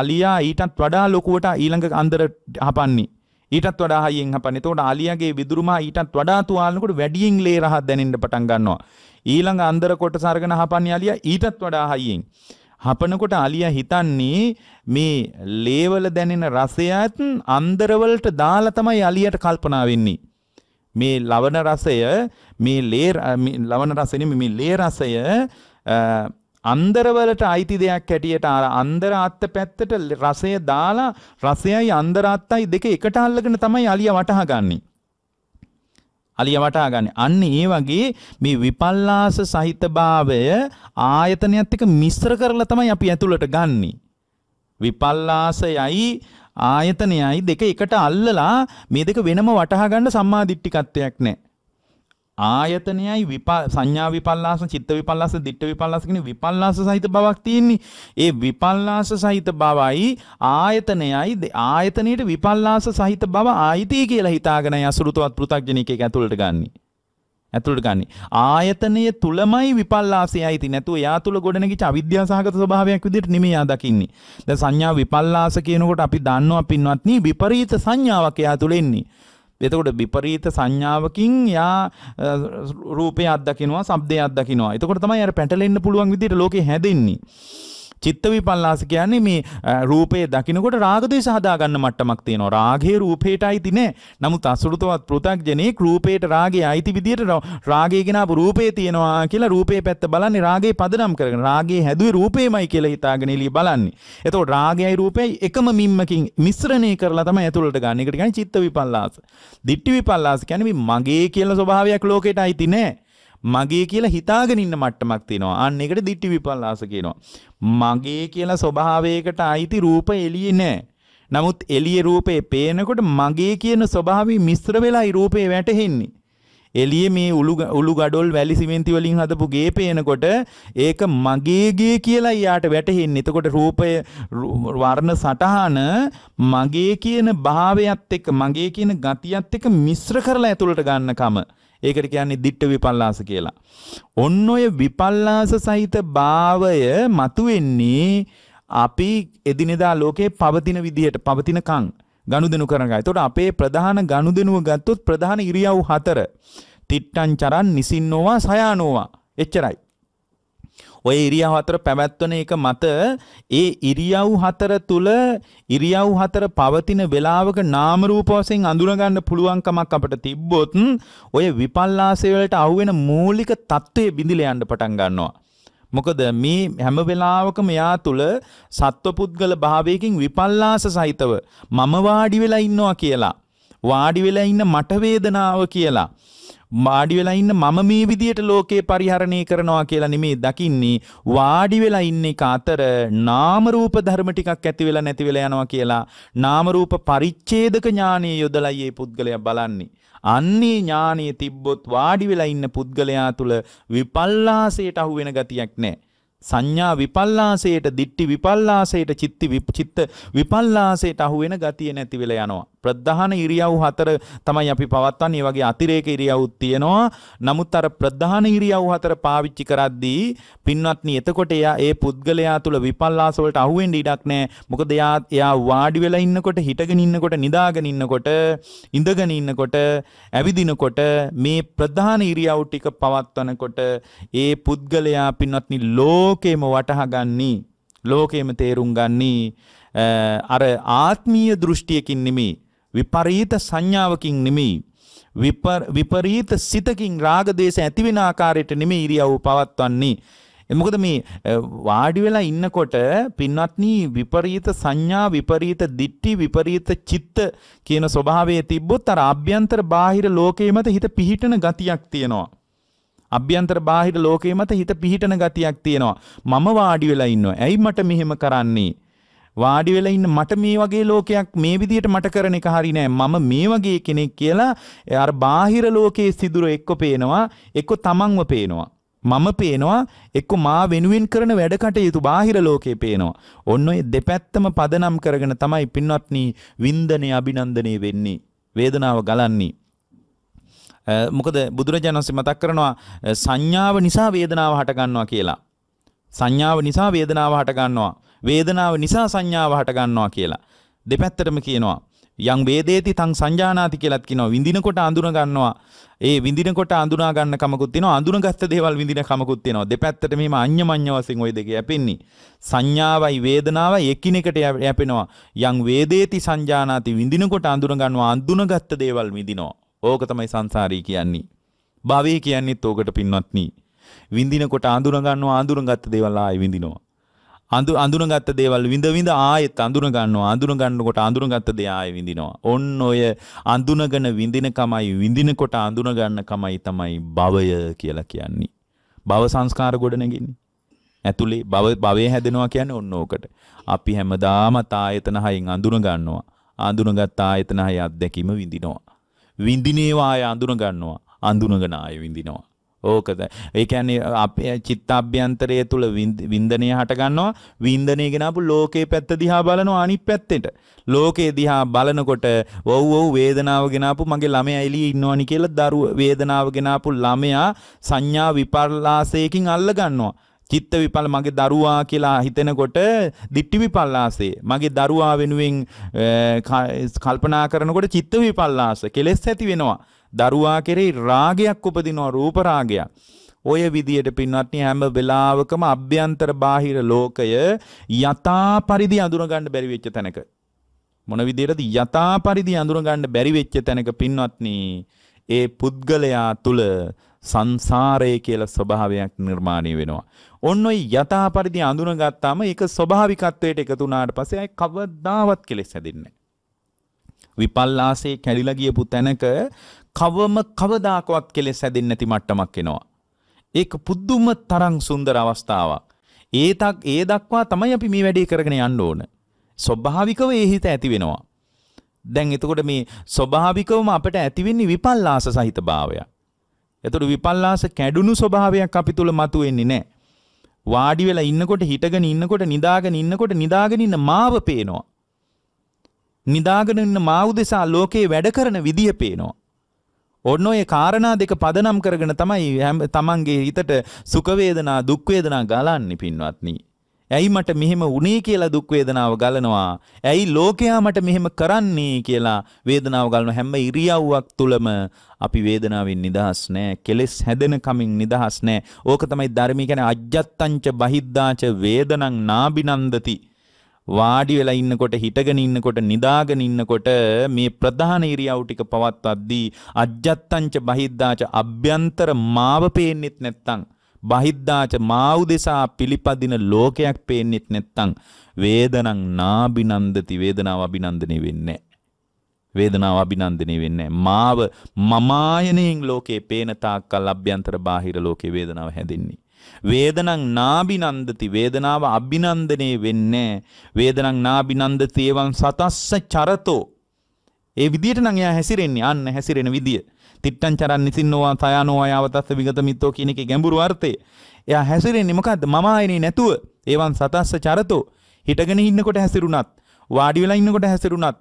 [SPEAKER 1] අලියා ඊටත් වඩා ලොකුවට ඊළඟ අන්දර හපන්නේ. ඊටත් වඩා හයියෙන් හපන්න. එතකොට ආලියාගේ විදුරුමහා ඊටත් වඩා තුවාලනකොට වැඩියෙන් ලේ රහක් දැනෙන්න පටන් ගන්නවා. ඊළඟ අන්දර කොටස අරගෙන හපන්නේ ආලියා ඊටත් වඩා හයියෙන්. හපනකොට ආලියා හිතන්නේ මේ ලේවල දැනෙන රසයත් අන්දරවලට දාලා තමයි ආලියාට කල්පනා වෙන්නේ. මේ ලවණ රසය මේ ලේ ලවණ රසෙ නෙමෙයි මේ ලේ රසය අන්දරවලට අයිති දෙයක් හැටියට අර අන්දරාත්ත පැත්තට රසය දාලා රසයයි අන්දරාත්තයි දෙක එකට අල්ලගෙන තමයි අලිය වටහාගන්නේ. අලිය වටා ගන්න. අන්න ඒ වගේ මේ විපල්ලාස සහිතභාවය ආයතනයත් එක්ක මිශ්‍ර කරලා තමයි අපි ඇතුළට ගන්නෙ. විපල්ලාසයයි ආයතනයයි දෙක එකට අල්ලලා මේ දෙක වෙනම වටහා ගන්න සම්මාදිට්ඨිකත්වයක් නැහැ. ආයතනයයි සංඥා විපල්ලාස චිත්ත විපල්ලාස දිට්ඨ විපල්ලාස කියන විපල්ලාස සහිත බවක් තියෙන්නේ. ඒ විපල්ලාස සහිත බවයි ආයතනයයි ආයතනයේ විපල්ලාස සහිත බව ආйти කියලා හිතාගෙනයි අසුරුතවත් පෘ탁ජනිකයක ඇතුළට ගන්නෙ. ඇතුළට ගන්නෙ. ආයතනය තුලමයි විපල්ලාසය ඇйти නැතුව එයා තුල ගොඩනගිච්ච අවිද්‍යාසහගත ස්වභාවයක් විදිහට නෙමෙයි ආ දකින්නේ. දැන් සංඥා විපල්ලාස කියනකොට අපි දන්නවා පින්වත්නි විපරීත සංඥාවක් එයා තුල එන්නේ. එතකොට විපරීත සංඥාවකින් යා රූපය අත්දකිනවා, ශබ්දය අත්දකිනවා. එතකොට තමයි අර පැටලෙන්න පුළුවන් විදිහට ලෝකේ හැදෙන්නේ. චිත්ත විපල්ලාස කියන්නේ මේ රූපය දකිනකොට රාගදේශ හදාගන්න මට්ටමක් තියෙනවා. රාගයේ රූපයට අයිති නෑ. නමුත් අසුරුතවත් පෘථග්ජනෙක් රූපයට රාගය අයිති විදියට රාගය ගෙනාපු රූපේ තියෙනවා කියලා රූපේ පැත්ත බලන්නේ රාගේ පදනම් කරගෙන. රාගේ හැදුවේ රූපේමයි කියලා හිතාගෙන එළිය බලන්නේ. එතකොට රාගයයි රූපයයි එකම මිම්මකින් මිශ්‍රණය කරලා තමයි ඇතුළට ගන්න. ඒකට කියන්නේ චිත්ත විපල්ලාස. දිට්ඨි විපල්ලාස කියන්නේ මගේ කියලා ස්වභාවයක් ලෝකයට අයිති නෑ. මගේ කියලා හිතාගෙන ඉන්න මට්ටමක් තියෙනවා. අන්න ඒකට දිට්ඨි විපල්ලාස කියනවා. මගේ කියලා ස්වභාවයකට අයිති රූප එළියේ නෑ. නමුත් එළියේ රූපේ පේනකොට මගේ කියන ස්වභාවය මිශ්‍ර වෙලායි රූපේ වැටෙන්නේ. එළියේ මේ උළු උළු ගඩොල් වැලි සිමෙන්ති වලින් හදපු ගේ පේනකොට ඒක මගේ ගේ කියලා යාට වැටහෙන්නේ. එතකොට රූපය වර්ණ සටහන මගේ කියන භාවයත් එක්ක මගේ කියන ගතියත් එක්ක මිශ්‍ර කරලා ඇතුළට ගන්නකම ඒකට කියන්නේ දිට්ඨ විපල්ලාස කියලා. ඔන්න ඔය විපල්ලාස සහිත භාවය මතුවෙන්නේ අපි එදිනෙදා ලෝකේ පවතින විදිහට පවතිනකම් ගනුදෙනු කරනවා. එතකොට අපේ ප්‍රධාන ගනුදෙනුව ගත්තොත් ප්‍රධාන ඉරියව් හතර. තිට්ටං චරන් නිසින්නෝවා සයානෝවා. එච්චරයි. ඔය ඉරියව් හතර පැවැත්වෙන එක මත ඒ ඉරියව් හතර තුල ඉරියව් හතර පවතින වේලාවක නාම රූප වශයෙන් අඳුනගන්න පුළුවන්කමක් අපිට තිබ්බොත් ඔය විපල්ලාසය වලට අහුවෙන මූලික தત્ත්වය බිඳිලා යන්න පටන් ගන්නවා. මොකද මේ හැම වෙලාවකම යා තුල සත්වපුද්ගල භාවයකින් විපල්ලාස සහිතව මම වාඩි වෙලා ඉන්නවා කියලා වාඩි වෙලා ඉන්න මට වේදනාව කියලා මාඩි වෙලා ඉන්න මම මේ විදියට ලෝකේ පරිහරණය කරනවා කියලා නෙමෙයි දකින්නේ වාඩි වෙලා ඉන්න එක අතර නාම රූප ධර්ම ටිකක් ඇති වෙලා නැති වෙලා යනවා කියලා නාම රූප පරිච්ඡේදක ඥානයේ යොදලා මේ පුද්ගලයා බලන්නේ අන්නේ ඥානීය තිබ්බොත් වාඩි වෙලා ඉන්න පුද්ගලයා තුල විපල්ලාසයට අහු වෙන ගතියක් නැහැ. සංඥා විපල්ලාසයට, දිට්ටි විපල්ලාසයට, චිත්ති චිත්ත විපල්ලාසයට අහු වෙන ගතිය නැති වෙලා යනවා. ප්‍රධාන ඉරියව් හතර තමයි අපි පවත්වන්නේ. වගේ අතිරේක ඉරියව්ත් තියෙනවා. නමුත් අර ප්‍රධාන ඉරියව් හතර පාවිච්චි කරද්දී පින්වත්නි එතකොට එයා ඒ පුද්ගලයා තුල විපල්ලාස වලට අහු වෙන්න ඉඩක් නැහැ. මොකද එයා එයා වාඩි වෙලා ඉන්නකොට, හිටගෙන ඉන්නකොට, නිදාගෙන ඉන්නකොට, ඉඳගෙන ඉන්නකොට, ඇවිදිනකොට මේ ප්‍රධාන ඉරියව් ටික පවත්වනකොට ඒ පුද්ගලයා පින්වත්නි ලෝකෙම වටහා ගන්නී. ලෝකෙම තේරුම් ගන්නී. අර ආත්මීය දෘෂ්ටියකින් නෙමෙයි විපරීත සංඥාවකින් නෙමෙයි විපරීත සිතකින් රාගදේශ ඇතිවෙන ආකාරයට නෙමෙයි ඉරියව් පවත්වන්නේ. මොකද මේ වාඩි වෙලා ඉන්නකොට පින්වත්නි විපරීත සංඥා විපරීත දිට්ටි විපරීත චිත්ත කියන ස්වභාවයේ තිබ්බොත් අර අභ්‍යන්තර බාහිර ලෝකයේ මත හිත පිහිටන ගතියක් තියෙනවා. අභ්‍යන්තර බාහිර ලෝකයේ මත හිත පිහිටන ගතියක් තියෙනවා. මම වාඩි වෙලා ඉන්නවා. ඇයි මට මෙහෙම කරන්නේ? වාඩි වෙලා ඉන්න මට මේ වගේ ලෝකයක් මේ විදියට මට කරන එක හරි නෑ මම මේ වගේ කෙනෙක් කියලා අර බාහිර ලෝකයේ සිදුර එක්ක පේනවා එක්ක තමන්ව පේනවා මම පේනවා එක්ක මා වෙනුවෙන් කරන වැඩකටයුතු බාහිර ලෝකේ පේනවා. ඔන්න ඔය දෙපැත්තම පදනම් කරගෙන තමයි පින්වත්නි වින්දනේ අභිනන්දනේ වෙන්නේ. වේදනාව ගලන්නේ. මොකද බුදුරජාණන් වහන්සේ මතක් කරනවා සංඥාව නිසා වේදනාව හටගන්නවා කියලා. සංඥාව නිසා වේදනාව හටගන්නවා. වේදනාව නිසා සංඥාව හට ගන්නවා කියලා. දෙපැත්තටම කියනවා. යම් වේදේති තං සංජානාති කියලාත් කියනවා විඳිනකොට අඳුන ගන්නවා ඒ විඳිනකොට අඳුනා ගන්න කමකුත් තියෙනවා අඳුනගත්ත දේවල් විඳින කමකුත් තියෙනවා දෙපැත්තට මෙහිම අඤ්ඤමඤ්ඤ වශයෙන් ওই දෙක යැපෙන්නේ සංඥාවයි වේදනාවයි එකිනෙකට යැපෙනවා යම් වේදේති සංජානාති විඳිනකොට අඳුන ගන්නවා අඳුනගත්ත දේවල් විඳිනවා ඕක තමයි සංසාරී කියන්නේ භවී කියන්නේත් ඕකට පින්වත්නි විඳිනකොට අඳුන ගන්නවා අඳුනගත්ත දේවල් ආයි විඳිනවා අඳු අඳුනගත්ත දේවල් විඳවිඳ ආයෙත් අඳුන ගන්නවා අඳුන ගන්නකොට අඳුනගත්ත දේ ආයෙ විඳිනවා. ඔන්න ඔය අඳුනගෙන විඳිනකමයි විඳිනකොට අඳුන ගන්නකමයි තමයි භවය කියලා කියන්නේ. භව සංස්කාර ගොඩනගන්නේ. ඇතුලේ භව භවය හැදෙනවා කියන්නේ ඔන්න ඕකට. අපි හැමදාමත් ආයතන හයෙන් අඳුන ගන්නවා. අඳුනගත් ආයතන හය අත්දැකීම විඳිනවා. විඳිනේවා ආය අඳුන ගන්නවා. අඳුනගෙන ආය විඳිනවා. ඕකද ඒ කියන්නේ අපේ චිත්තාභ්‍යන්තරය තුල වින්දනය හට ගන්නවා වින්දනය ගෙනාපු ලෝකේ පැත්ත දිහා බලනවා අනිත් පැත්තෙට ලෝකේ දිහා බලනකොට ඔව් ඔව් වේදනාව ගෙනාපු මගේ ළමයා එළියේ ඉන්නවනි කියලා දරුව වේදනාව ගෙනාපු ළමයා සංඥා විපර්ලාසයකින් අල්ල ගන්නවා චිත්ත විපල මගේ දරුවා කියලා හිතෙනකොට දිට්ටි විපල්ලාසේ මගේ දරුවා වෙනුවෙන් කල්පනා කරනකොට චිත්ත විපල්ලාස කෙලෙස් ඇති වෙනවා දරුවා කෙරෙහි රාගයක් උපදිනවා රූප රාගයක්. ඔය විදියට පින්වත්නි හැම වෙලාවකම අභ්‍යන්තර බාහිර ලෝකය යථා පරිදි අඳුරගන්න බැරි වෙච්ච තැනක මොන විදියටද යථා පරිදි අඳුරගන්න බැරි වෙච්ච තැනක පින්වත්නි ඒ පුද්ගලයා තුල සංසාරය කියලා ස්වභාවයක් නිර්මාණය වෙනවා. ඔන්න ඔය යථා පරිදි අඳුනගත්තාම ඒක ස්වභාවිකත්වයට එකතු වුණාට පස්සේ ආයි කවදාවත් කෙලෙස් හැදෙන්නේ නැහැ. විපල්ලාසයේ කැඩිලා ගියපු තැනක කවම කවදාකවත් කෙලෙස් හැදෙන්නේ නැති මට්ටමක් එනවා. ඒක පුදුම තරම් සුන්දර අවස්ථාවක්. ඒ තක් ඒ දක්වා තමයි අපි මේ වැඩේ කරගෙන යන්න ඕන. ස්වභාවිකව ඒ හිත ඇති වෙනවා. දැන් එතකොට මේ ස්වභාවිකවම අපට ඇති වෙන්නේ විපල්ලාස සහිත භාවයක්. එතකොට විපල්ලාස කැඩුණු ස්වභාවයක් අපි තුල මතුවෙන්නේ නැහැ. වාඩි වෙලා ඉන්නකොට හිටගෙන ඉන්නකොට නිදාගෙන ඉන්නකොට නිදාගෙන ඉන්න මාව පේනවා. නිදාගෙන ඉන්න මාව දෙසා ලෝකේ වැඩ කරන විදිය පේනවා. ඔන්න ඔය කාරණා දෙක පදනම් කරගෙන තමයි තමන්ගේ හිතට සුඛවේදනා දුක්වේදනා ගලන්නේ පින්වත්නි. ඇයි මට මෙහෙම වුණේ කියලා දුක් වේදනාව ගලනවා. ඇයි ලෝකයා මට මෙහෙම කරන්නේ කියලා වේදනාව ගලන හැම ඉරියව්වක් තුළම අපි වේදනාවෙන් නිදහස් නෑ. කෙලෙස් හැදෙන කමින් නිදහස් නෑ. ඕක තමයි ධර්මී කියන්නේ අජ්ජත්තංච බහිද්දාච වේදනං නාබිනන්දති. වාඩි වෙලා ඉන්නකොට හිටගෙන ඉන්නකොට නිදාගෙන ඉන්නකොට මේ ප්‍රධාන ඉරියව් ටික පවත්වද්දී අජ්ජත්තංච බහිද්දාච අභ්‍යන්තර මාව පේන්නෙත් නැත්තම් බහිද්දාච මාව් දෙසා පිළිපදින ලෝකයක් පේන්නෙත් නැත්තම් වේදනං නාබිනන්දති වේදනාව අභිනන්දනේ වෙන්නේ වේදනාව අභිනන්දනේ වෙන්නේ මාව මමායනයෙන් ලෝකේ පේන තාක්කල් අභ්‍යන්තර බාහිර ලෝකේ වේදනාව හැදෙන්නේ වේදනං නාබිනන්දති වේදනාව අභිනන්දනේ වෙන්නේ වේදනං නාබිනන්දති එවං සතස්ස චරතෝ ඒ විදිහට නම් එයා හැසිරෙන්නේ අන්න හැසිරෙන විදිය තිට්ටං චරන් නිසින්නෝවා සයනෝ ආයවතස්ස විගත මිත්තෝ කියන එකේ ගැඹුරු අර්ථය එයා හැසිරෙන්නේ මොකද්ද මම ආයනේ නැතුව එවං සතස්ස චරතෝ හිටගෙන ඉන්නකොට හැසිරුණත් වාඩි වෙලා ඉන්නකොට හැසිරුණත්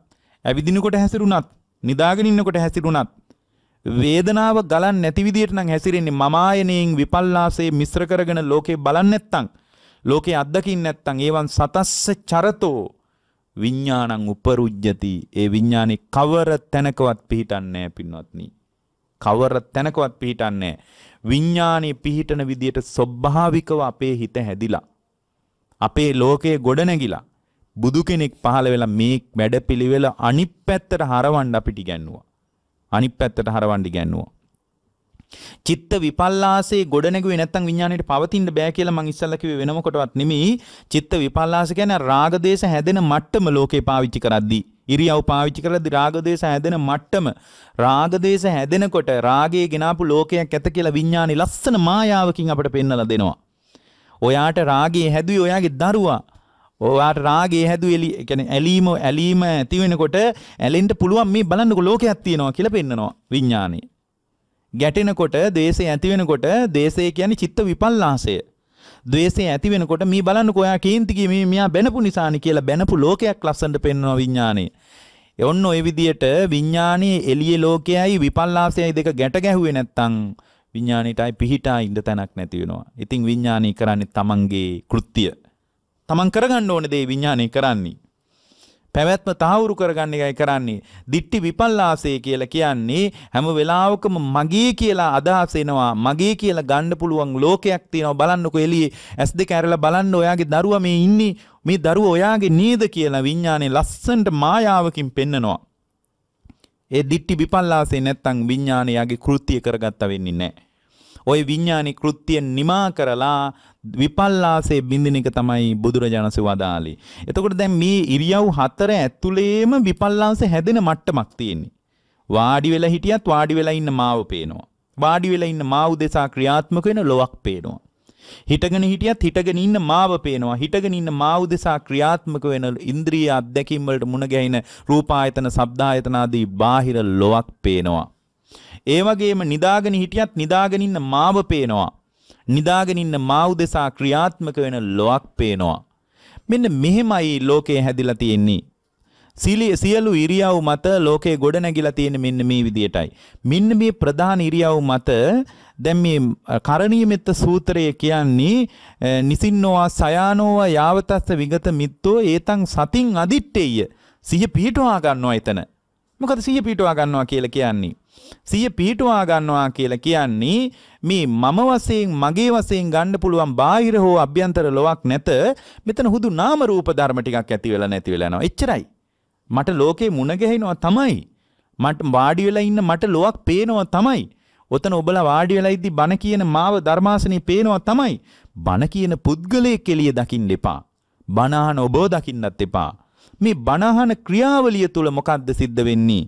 [SPEAKER 1] ඇවිදිනකොට හැසිරුණත් නිදාගෙන ඉන්නකොට හැසිරුණත් වේදනාව ගලන් නැති විදියට නම් හැසිරෙන්නේ මමායනයෙන් විපල්ලාසයේ මිශ්‍ර කරගෙන ලෝකේ බලන්නේ නැත්තම් ලෝකේ අත්දකින් නැත්තම් ඒවන් සතස්ස චරතෝ විඥානං උපරුජ්ජති ඒ විඥානේ කවර තැනකවත් පිහිටන්නේ නැහැ පින්වත්නි කවර තැනකවත් පිහිටන්නේ විඥානේ පිහිටන විදියට ස්වභාවිකව අපේ හිත හැදිලා අපේ ලෝකයේ ගොඩ නැගිලා බුදු කෙනෙක් පහළ වෙලා මේ වැඩපිළිවෙල අනිත් පැත්තට හරවන්න අපිට ඉගැන්නුවා අනිත් පැත්තට හරවන්න ඉගැන්නුවා. චිත්ත විපල්ලාසේ ගොඩනැගුවේ නැත්නම් විඥාණයට පවතින්න බෑ කියලා මං ඉස්සල්ලා කිව්වේ වෙනම කොටවත් නෙමෙයි චිත්ත විපල්ලාස කියන්නේ රාගදේශ හැදෙන මට්ටම ලෝකේ පාවිච්චි කරද්දී ඉරියව් පාවිච්චි කරද්දී රාගදේශ හැදෙන මට්ටම රාගදේශ හැදෙනකොට රාගයේ ගෙනාපු ලෝකයක් ඇත කියලා විඥාණි ලස්සන මායාවකින් අපට පෙන්වලා දෙනවා ඔයාට රාගයේ හැදුවේ ඔයාගේ දරුවා ඕවාට රාගේ හැදු එලි එකන ඇලීම ඇලීම ඇතිවෙනකොට ඇලෙන්ට පුළුවන් මේ බලන්නක ලෝකයක් තියෙනවා කියල පෙන්න්නනවා විඤ්ඥානය. ගැටෙනකොට දේශේ ඇතිවෙනකොට දේශය කියන චිත්ත විපල්ලාසය. දේශේ ඇතිවෙනකොට මේ බලන්න කොයා කීන්තිකීම මෙයා බැනපු නිසානි කියලා බැනපු ලෝකයක් ලස්සට පෙන්නවා විඤ්ඥානය. එඔන්න ඔය විදියට විඤ්ඥානයේ එලිය ලෝකයයි විපල්ලාසයයි දෙක ගැට ගැහුවේ නැත්තං විඤ්ඥානයටයි පිහිටා ඉන්ඩ තැනක් නැතිවෙනවා. ඉතිං විඤ්ඥානී කරන්නේ තමන්ගේ කෘත්තිය. තමන් කරගන්න ඕන දේ විඥානය කරන්නේ. පැවැත්ම තහවුරු කරගන්න එකයි කරන්නේ. දිට්ටි විපල්ලාසය කියලා කියන්නේ හැම වෙලාවකම මගේ කියලා අදහස එනවා. මගේ කියලා ගන්න පුළුවන් ලෝකයක් තියෙනවා. බලන්නකො එළියේ ඇස් දෙක ඇරලා බලන්න ඔයාගේ දරුවා මේ ඉන්නේ. මේ දරුවා ඔයාගේ නේද කියලා විඥානේ ලස්සනට මායාවකින් පෙන්නනවා. ඒ දිට්ටි විපල්ලාසය නැත්තම් විඥානේ යාගේ කෘත්‍ය කරගත්තා වෙන්නේ නැහැ. ওই විඥානි කෘත්‍ය නිමා කරලා විපල්ලාසේ බින්දින එක තමයි බුදුරජාණන්සේ වදාළේ. එතකොට දැන් මේ ඉරියව් හතර ඇතුළේම විපල්ලාස හැදෙන මට්ටමක් තියෙන්නේ. වාඩි වෙලා හිටියත් වාඩි වෙලා ඉන්න මාව පේනවා. වාඩි වෙලා ඉන්න මාව දෙසා ක්‍රියාත්මක වෙන ලොවක් පේනවා. හිටගෙන හිටියත් හිටගෙන ඉන්න මාව පේනවා හිටගෙන ඉන්න මාව දෙසා ක්‍රියාත්මක වෙන ඉන්ද්‍රිය අධ්‍යක්ීම් වලට මුණ ගැහින රූපායතන ශබ්දායතන ආදී බාහිර ලොවක් පේනවා ඒ වගේම නිදාගෙන හිටියත් නිදාගෙන ඉන්න මාව පේනවා නිදාගෙන ඉන්න මා උදෙසා ක්‍රියාත්මක වෙන ලොවක් පේනවා. මෙන්න මෙහෙමයි ලෝකේ හැදිලා තියෙන්නේ. සියලු ඉරියව් මත ලෝකේ ගොඩ නැගිලා තියෙන්නේ මෙන්න මේ විදියටයි. මෙන්න මේ ප්‍රධාන ඉරියව් මත දැන් මේ කරණීයමෙත්ත සූත්‍රය කියන්නේ නිසින්නෝවා සයානෝවා යාවතස්ස විගත මිත්තෝ ඒතං සතින් අදිට්ඨෙය. සිහිය පිහිටවා ගන්නවා එතන. මොකද සිහිය පිහිටවා ගන්නවා කියලා කියන්නේ? සිය පීටුවා ගන්නවා කියලා කියන්නේ මේ මම වශයෙන් මගේ වශයෙන් ගන්න පුළුවන් බාහිර හෝ අභ්‍යන්තර ලොවක් නැත මෙතන හුදු නාම රූප ධර්ම ටිකක් ඇති වෙලා නැති වෙලා යනවා එච්චරයි මට ලෝකේ මුණ ගැහෙනවා තමයි මට වාඩි වෙලා ඉන්න මට ලොවක් පේනවා තමයි ඔතන ඔබලා වාඩි වෙලා ඉද්දි බණ කියන මාව ධර්මාසනේ පේනවා තමයි බණ කියන පුද්ගලයේ කෙලිය දකින්න එපා බණ අහන ඔබව දකින්නත් එපා මේ බණ අහන ක්‍රියාවලිය තුල මොකද්ද සිද්ධ වෙන්නේ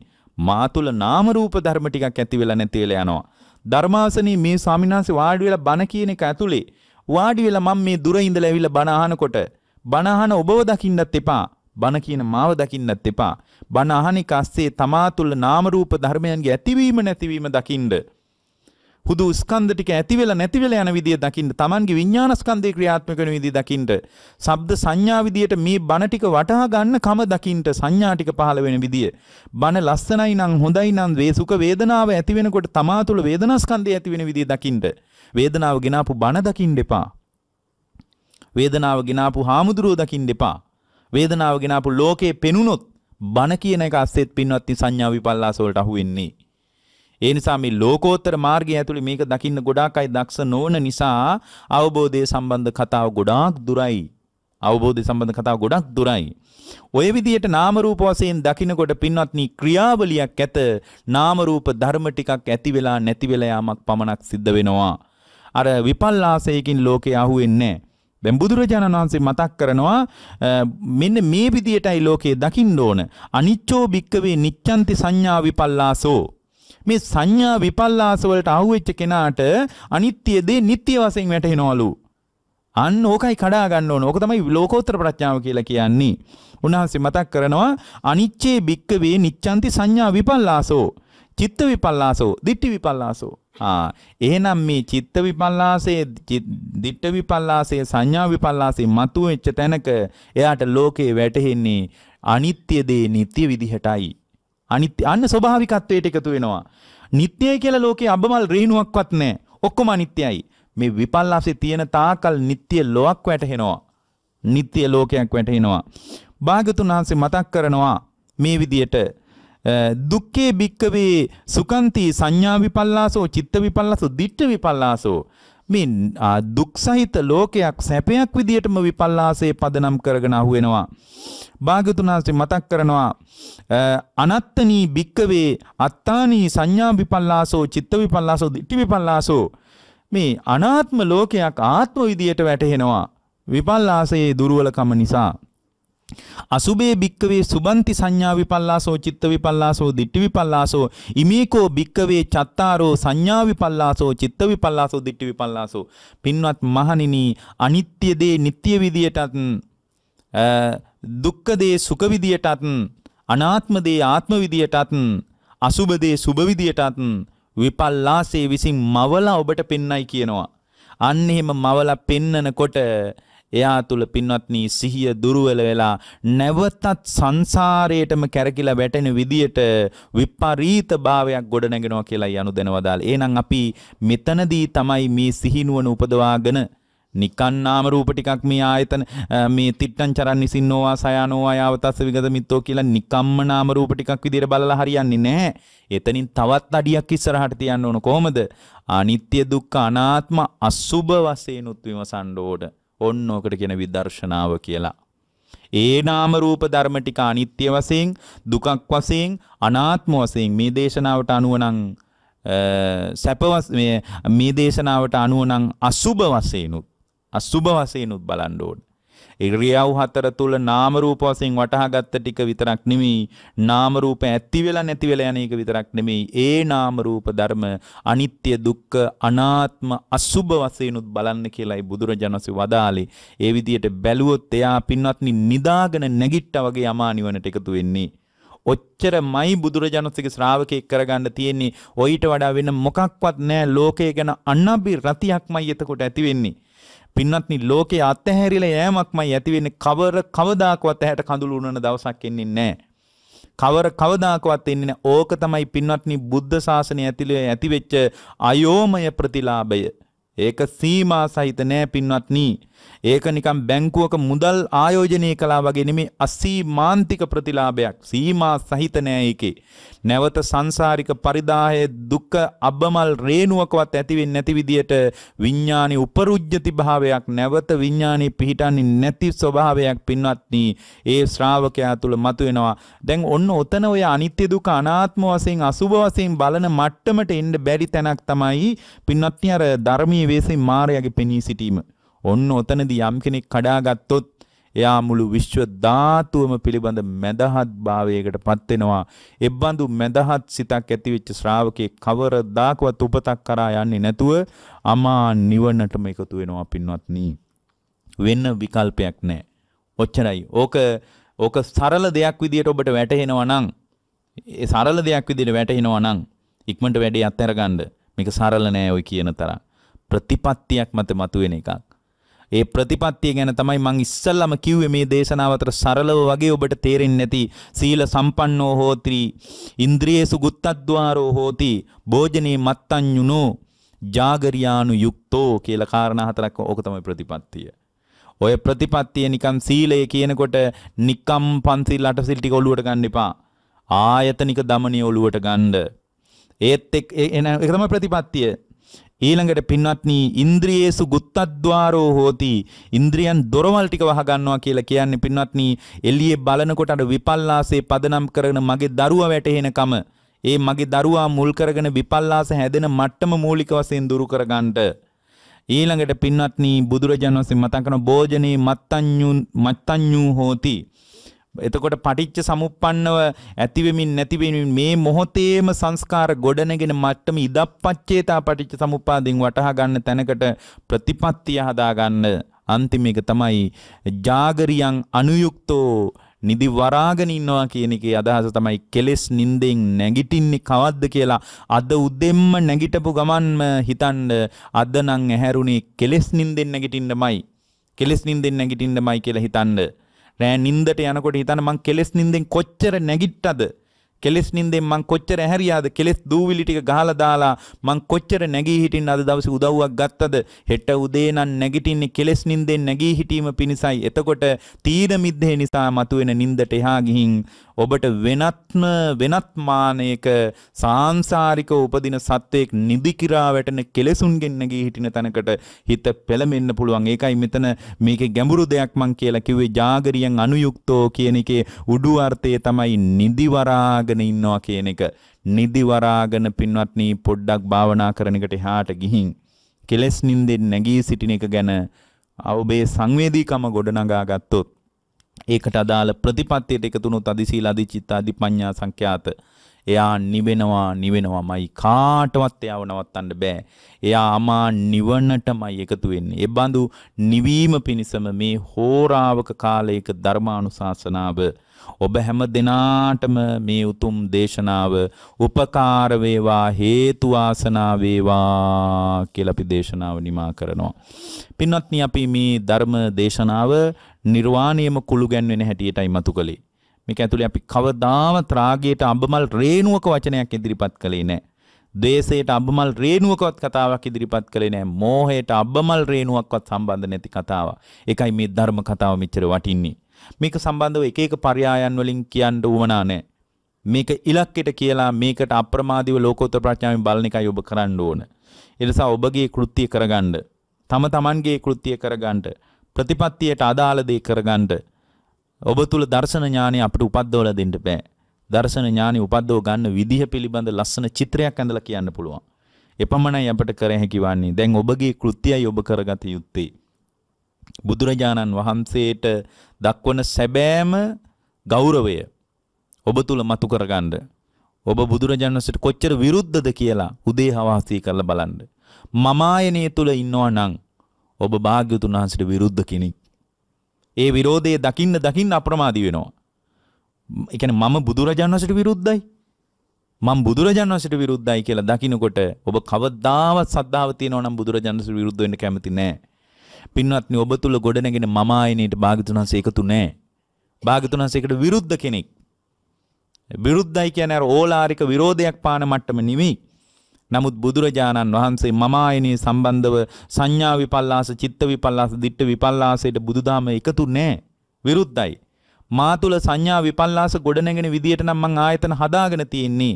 [SPEAKER 1] මා තුල නාම රූප ධර්ම ටිකක් ඇති වෙලා නැති වෙලා යනවා. ධර්මාසනේ මේ ස්වාමිනාසේ වාඩි වෙලා බණ කියන එක ඇතුලේ වාඩි වෙලා මම මේ දුර ඉඳලා ඇවිල්ලා බණ අහනකොට බණ අහන ඔබව දකින්නත් එපා. බණ කියන මාව දකින්නත් එපා. බණ අහන්නේ කස්සේ තමා තුල නාම රූප ධර්මයන්ගේ ඇතිවීම නැතිවීම දකින්න. හුදු ස්කන්ධ ටික ඇති වෙලා නැති වෙලා යන විදිය දකින්න Tamanගේ විඥාන ස්කන්ධේ ක්‍රියාත්මක වෙන විදිය දකින්න ශබ්ද සංඥා විදියට මේ බණ ටික වටහා ගන්න කම දකින්න සංඥා ටික පහළ වෙන විදිය බණ ලස්සනයි නම් හොඳයි නම් වේ සුඛ වේදනාව ඇති වෙනකොට තමා තුළ වේදනා ස්කන්ධය ඇති වෙන විදිය දකින්න වේදනාව ගෙනාපු බණ දකින්න එපා වේදනාව ගෙනාපු හාමුදුරුව දකින්න එපා වේදනාව ගෙනාපු ලෝකේ පෙනුනොත් බණ කියන එක අස්සෙත් පින්වත්නි සංඥා විපල්ලාස වලට අහු වෙන්නේ ඒ නිසා මේ ලෝකෝත්තර මාර්ගය ඇතුළේ මේක දකින්න ගොඩාක් අය දක්ෂ නොවන නිසා අවබෝධය සම්බන්ධ කතාව ගොඩාක් දුරයි. අවබෝධය සම්බන්ධ කතාව ගොඩක් දුරයි. ඔය විදියට නාම රූප වශයෙන් දකිනකොට පින්වත්නි ක්‍රියාවලියක් ඇත නාම රූප ධර්ම ටිකක් ඇති වෙලා නැති වෙලා යාමක් පමණක් සිද්ධ වෙනවා. අර විපල්ලාසයකින් ලෝකේ අහුවෙන්නේ නැහැ. දැන් බුදුරජාණන් වහන්සේ මතක් කරනවා මෙන්න මේ විදියටයි ලෝකේ දකින්න ඕන අනිච්චෝ භික්කවේ නිච්ඡන්ති සංඥා විපල්ලාසෝ මේ සංඥා විපල්ලාස වලට අහුවෙච්ච කෙනාට අනිත්‍ය දේ නිට්ටය වශයෙන් වැටහෙනවලු. අන්න ඕකයි කඩා ගන්න ඕන. ඕක තමයි ලෝකෝත්තර ප්‍රඥාව කියලා කියන්නේ. උන්වහන්සේ මතක් කරනවා අනිච්චේ බික්කවේ නිච්ඡන්ති සංඥා විපල්ලාසෝ. චිත්ත විපල්ලාසෝ, දිට්ඨි විපල්ලාසෝ. ආ එහෙනම් මේ චිත්ත විපල්ලාසයේ දිට්ඨ විපල්ලාසයේ සංඥා විපල්ලාසයේ මතුවෙච්ච තැනක එයාට ලෝකේ වැටහෙන්නේ අනිත්‍ය දේ නිට්ටය විදිහටයි. අනිත් අන්න ස්වභාවිකත්වයට එකතු වෙනවා. නිත්‍යයි කියලා ලෝකේ අබමල් රේණුවක්වත් නැහැ. ඔක්කොම අනිත්‍යයි. මේ විපල්ලාසේ තියෙන තාකල් නිත්‍ය ලොවක් වැටහෙනවා. නිත්‍ය ලෝකයක් වැටහෙනවා. භාගතුන් වහන්සේ මතක් කරනවා මේ විදියට දුක්ඛේ භික්කවේ සුකන්ති සංඥා විපල්ලාසෝ චිත්ත විපල්ලාසෝ දිට්ඨ විපල්ලාසෝ මේ දුක් සහිත ලෝකයක් සැපයක් විදියටම විපල්ලාසයේ පදනම් කරගෙන අහුවෙනවා භාග්‍යතුනාසේ මතක් කරනවා අනත්තනී භික්කවේ අත්තානී සංඥා විපල්ලාසෝ චිත්ත විපල්ලාසෝ දිට්ඨි විපල්ලාසෝ මේ අනාත්ම ලෝකයක් ආත්ම විදියට වැටහෙනවා විපල්ලාසයේ දුර්වලකම නිසා අසුබේ භික්කවේ සුබන්ති සංඥා විපල්ලාසෝ චිත්ත විපල්ලාසෝ දිට්ඨි විපල්ලාසෝ ඉමේකෝ භික්කවේ චත්තාරෝ සංඥා විපල්ලාසෝ චිත්ත විපල්ලාසෝ දිට්ඨි විපල්ලාසෝ පින්වත් මහණෙනි අනිත්‍ය දේ නিত্য විදියටත් දුක්ඛ දේ සුඛ විදියටත් අනාත්ම දේ ආත්ම විදියටත් අසුබ දේ සුබ විදියටත් විපල්ලාසේ විසින් මවලා ඔබට පෙන්වයි කියනවා. අන්න එහෙම මවලා පෙන්නකොට එයා තුල පින්වත්නි සිහිය දුර්වල වෙලා නැවතත් සංසාරයටම කැරකිලා වැටෙන විදියට විපරීත භාවයක් ගොඩනගෙනවා කියලායි අනුදැනවදාල්. එහෙනම් අපි මෙතනදී තමයි මේ සිහිනුවන උපදවාගෙන නිකන් නාම රූප ටිකක් මේ ආයතන මේ තිට්ටං චරන් නිසින්නෝවා සයනෝවා යාවතස්ස විගත මිත්තෝ කියලා නිකම්ම නාම රූප ටිකක් විදිහට බලලා හරියන්නේ නැහැ. එතනින් තවත් අඩියක් ඉස්සරහට තියන්න ඕන කොහොමද? අනිත්‍ය දුක්ඛ අනාත්ම අසුබ වශයෙන් උත් විමසන්න ඕන. ඔන්න ඕකට කියන විදර්ශනාව කියලා. ඒ නාම රූප ධර්ම ටික අනිත්‍ය වශයෙන් දුකක් වශයෙන් අනාත්ම වශයෙන් මේ දේශනාවට අනුව නම් සැප මේ මේ දේශනාවට අනුව නම් අසුබ වශයෙන් උත් අසුභ වශයෙන් උත් බලන්න ඕන. ඉරියව් හතර තුල නාම රූප වශයෙන් වටහාගත්ත ටික විතරක් නෙමෙයි නාම රූප ඇති වෙලා නැති වෙලා යන එක විතරක් නෙමෙයි ඒ නාම රූප ධර්ම අනිත්‍ය දුක්ඛ අනාත්ම අසුභ වශයෙන් උත් බලන්න කියලායි බුදුරජාණන්සේ වදාලේ ඒ විදිහට බැලුවොත් එයා පින්වත්නි නිදාගෙන නැගිට්ටා වගේ යමා නිවනට එකතු වෙන්නේ ඔච්චරමයි බුදුරජාණන්සේගේ ශ්‍රාවකෙක් කරගන්න තියෙන්නේ ඔయిత වඩා වෙන මොකක්වත් නැහැ ලෝකය ගැන අනබි රතියක්මයි එතකොට ඇති වෙන්නේ පින්වත්නි ලෝකේ අතහැරිලා යෑමක්මයි ඇති වෙන්නේ කවර කවදාකවත් ඇහැට කඳුළු උනන දවසක් එන්නේ නැහැ. කවර කවදාකවත් එන්නේ නැහැ. ඕක තමයි පින්වත්නි බුද්ධ ශාසනය ඇතුළේ ඇතිවෙච්ච අයෝමය ප්‍රතිලාභය. ඒක සීමා සහිත නෑ පින්වත්නි. ඒක නිකම් බැංකුවක මුදල් ආයෝජනය කළා වගේ නෙමේ අසීමාන්තික ප්‍රතිලාභයක්. සීමා සහිත නෑ ඒකේ. නැවත සංසාරික පරිදාහයේ දුක් අබමල් රේණුවකවත් ඇති වෙන්නේ නැති විදියට විඥානි උපරුජ්ජති භාවයක් නැවත විඥානි පිහිටන්නේ නැති ස්වභාවයක් පින්වත්නි ඒ ශ්‍රාවකයා තුල මතුවෙනවා. දැන් ඔන්න ඔතන ඔය අනිත්‍ය දුක අනාත්ම වශයෙන් අසුභ වශයෙන් බලන මට්ටමට එන්න බැරි තැනක් තමයි පින්වත්නි අර ධර්මීය වේසෙන් මායගේ පෙනී සිටීම. ඔන්න ඔතනදී යම් කෙනෙක් කඩාගත්තොත් එයා මුළු විශ්ව ධාතුවම පිළිබඳ මැදහත් භාවයකට පත් වෙනවා. එබ්බඳු මැදහත් සිතක් ඇතිවෙච්ච ශ්‍රාවකේ කවරදාකවත් උපතක් කරා යන්නේ නැතුව අමා නිවනටම එකතු වෙනවා පින්වත්නි. වෙන විකල්පයක් නැහැ. ඔච්චරයි. ඕක ඕක සරල දෙයක් විදියට ඔබට වැටහෙනවා නම් ඒ සරල දෙයක් විදියට වැටහෙනවා නම් ඉක්මනට වැඩේ අත්හැර ගන්න. මේක සරල නෑ ඔයි කියන තරම්. ප්‍රතිපත්තියක් මත මතුවෙන එකක්. ඒ ප්‍රතිපත්තිය ගැන තමයි මං ඉස්සල්ලාම කිව්වේ මේ දේශනාව අතර සරලව වගේ ඔබට තේරෙන්නේ නැති සීල සම්පන්නෝ හෝති ඉන්ද්‍රියේසු ගුත්තද්්වාරෝ හෝති භෝජනේ මත්තඤ්ඤුනෝ ජාගරියානු යුක්තෝ කියලා කාරණා හතරක් ඕක තමයි ප්‍රතිපත්තිය. ඔය ප්‍රතිපත්තිය නිකම් සීලය කියනකොට නිකම් පන්සිල් අටසිල් ටික ඔලුවට ගන්න එපා. ආයතනික දමනය ඔලුවට ගන්න. ඒත් එක් එන එක තමයි ප්‍රතිපත්තිය. ඊළඟට පින්වත්නි ඉන්ද්‍රියේසු ගුත්තද්්වාරෝ හෝති ඉන්ද්‍රියන් දොරවල් ටික වහ ගන්නවා කියලා කියන්නේ පින්වත්නි එළියේ බලනකොට අර විපල්ලාසේ පදනම් කරන මගේ දරුවා වැටහෙනකම ඒ මගේ දරුවා මුල් කරගෙන විපල්ලාස හැදෙන මට්ටම මූලික වශයෙන් දුරු කරගන්නට ඊළඟට පින්වත්නි බුදුරජාණන් වහන්සේ මතක් කරන භෝජනේ මත්තඤ්ඤු මත්තඤ්ඤු හෝති එතකොට පටිච්ච සමුප්පන්නව ඇතිවෙමින් නැතිවෙමින් මේ මොහොතේම සංස්කාර ගොඩනගෙන මට්ටම ඉදප්පච්චේතා පටිච්ච සමුප්පාදයෙන් වටහා ගන්න තැනකට ප්‍රතිපත්තිය හදා ගන්න අන්තිම එක තමයි జాగරියන් අනුයුක්තෝ නිදි වරාගෙන ඉන්නවා කියන එකේ අදහස තමයි කෙලෙස් නින්දෙන් නැගිටින්නේ කවද්ද කියලා අද උදෙම්ම නැගිටපු ගමන්ම හිතන්න අද නම් ඇහැරුණේ කෙලෙස් නින්දෙන් නැගිටින්නමයි කෙලෙස් නින්දෙන් නැගිටින්නමයි කියලා හිතන්න රෑ නින්දට යනකොට හිතන්න මං කෙලෙස් නින්දෙන් කොච්චර නැගිට්ටද කෙලෙස් නින්දෙන් මං කොච්චර හැරියාද කෙලෙස් දූවිලි ටික ගහලා දාලා මං කොච්චර නැගී හිටින්න අද දවසේ උදව්වක් ගත්තද හෙට උදේ නම් නැගිටින්නේ කෙලෙස් නින්දෙන් නැගී හිටීම පිණිසයි එතකොට තීන මිද්දේ නිසා මතුවෙන නින්දට එහා ගිහින් ඔබට වෙනත්ම වෙනත් මානයක සාංශාරික උපදින සත්වයක් නිදි කිරා වැටෙන කෙලෙසුන්ගෙන් නැගී හිටින තැනකට හිත පෙළමෙන්න පුළුවන්. ඒකයි මෙතන මේකේ ගැඹුරු දෙයක් මං කියලා කිව්වේ జాగරියන් අනුයුක්තෝ කියන එකේ උඩු අර්ථය තමයි නිදි වරාගෙන ඉන්නවා කියන එක. නිදි වරාගෙන පින්වත්නි පොඩ්ඩක් භාවනා කරන එකට එහාට ගිහින් කෙලෙස් නින්දෙන් නැගී සිටින එක ගැන ඔබේ සංවේදීකම ගොඩනගා ගත්තොත් ඒකට අදාළ ප්‍රතිපත්තියට එකතුණු තදිසීල අධිචිත්ත අධිපඤ්ඤා සංඛ්‍යාත එයා නිවෙනවා නිවෙනවාමයි කාටවත් එයාව නවත්තන්න බෑ. එයා අමා නිවනටමයි එකතු වෙන්නේ. ඒ බඳු නිවීම පිණිසම මේ හෝරාවක කාලයක ධර්මානුශාසනාව ඔබ හැම දිනාටම මේ උතුම් දේශනාව උපකාර වේවා හේතු ආසනා වේවා කියලා අපි දේශනාව නිමා කරනවා. පින්වත්නි අපි මේ ධර්ම දේශනාව නිර්වාණයම කුළු ගැන්වෙන හැටියටයි මතු කළේ. මේක ඇතුලේ අපි කවදාවත් රාගයට අඹමල් රේණුවක වචනයක් ඉදිරිපත් කළේ නැහැ. දේශයට අබමල් රේනුවකවත් කතාවක් ඉදිරිපත් කළේ නෑ මෝහයට අබමල් රේනුවක්වත් සම්බන්ධ නැති කතාව. එකයි මේ ධර්ම කතාව මෙච්චර වටින්නේ. මේක සම්බන්ධව එක එක පරයායන් වලින් කියන්න උවමනා නැහැ. මේක ඉලක්කයට කියලා මේකට අප්‍රමාදීව ලෝකෝත්තර ප්‍රඥාවෙන් බලන එකයි ඔබ කරන්න ඕන. ඒ නිසා ඔබගේ කෘත්‍ය කරගන්න. තම තමන්ගේ කෘත්‍ය කරගන්න. ප්‍රතිපත්තියට අදාළ දේ කරගන්න. ඔබ තුල දර්ශන ඥානය අපිට උපද්දවලා දෙන්න බෑ. දර්ශන ඥානි උපද්දව ගන්න විදිහ පිළිබඳ ලස්සන චිත්‍රයක් ඇඳලා කියන්න පුළුවන්. එපමණයි අපට කර හැකි වන්නේ. දැන් ඔබගේ කෘත්‍යයයි ඔබ කරගත යුත්තේ. බුදුරජාණන් වහන්සේට දක්වන සැබෑම ගෞරවය ඔබ තුල මතු කරගන්න. ඔබ බුදුරජාණන් වහන්සේට කොච්චර විරුද්ධද කියලා උදේ හවාසී කරලා බලන්න. මමායනය තුල ඉන්නවා නම් ඔබ භාග්‍යතුන් වහන්සේට විරුද්ධ කෙනෙක්. ඒ විරෝධය දකින්න දකින්න අප්‍රමාදී වෙනවා. ඒ කියන්නේ මම බුදුරජාණන් වහන්සේට විරුද්ධයි. මම බුදුරජාණන් වහන්සේට විරුද්ධයි කියලා දකිනකොට ඔබ කවදාවත් සද්ධාව තියෙනවා නම් බුදුරජාණන් වහන්සේට විරුද්ධ වෙන්න කැමති නැහැ. පින්වත්නි ඔබ තුල ගොඩනැගෙන මම ආයනයට භාගතුන් වහන්සේ එකතු නැහැ. භාගතුන් වහන්සේකට විරුද්ධ කෙනෙක්. විරුද්ධයි කියන්නේ අර ඕලාරික විරෝධයක් පාන මට්ටම නෙවෙයි. නමුත් බුදුරජාණන් වහන්සේ මම ආයනයේ සම්බන්ධව සංඥා විපල්ලාස, චිත්ත විපල්ලාස, දිට්ඨ විපල්ලාසයට බුදුදහම එකතු නැහැ. විරුද්ධයි. මා තුල සංඥා විපල්ලාස ගොඩනැගෙන විදියට නම් මං ආයතන හදාගෙන තියෙන්නේ.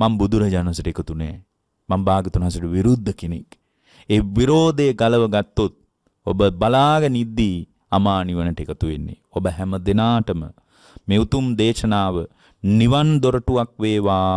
[SPEAKER 1] මං බුදුරජාණන් වහන්සේට එකතු නැහැ. මං භාගතුන් වහන්සේට විරුද්ධ කෙනෙක්. ඒ විරෝධය ගලව ගත්තොත් ඔබ බලාගෙන ඉද්දී අමා නිවනට එකතු වෙන්නේ. ඔබ හැම දිනාටම මේ උතුම් දේශනාව නිවන් දොරටුවක් වේවා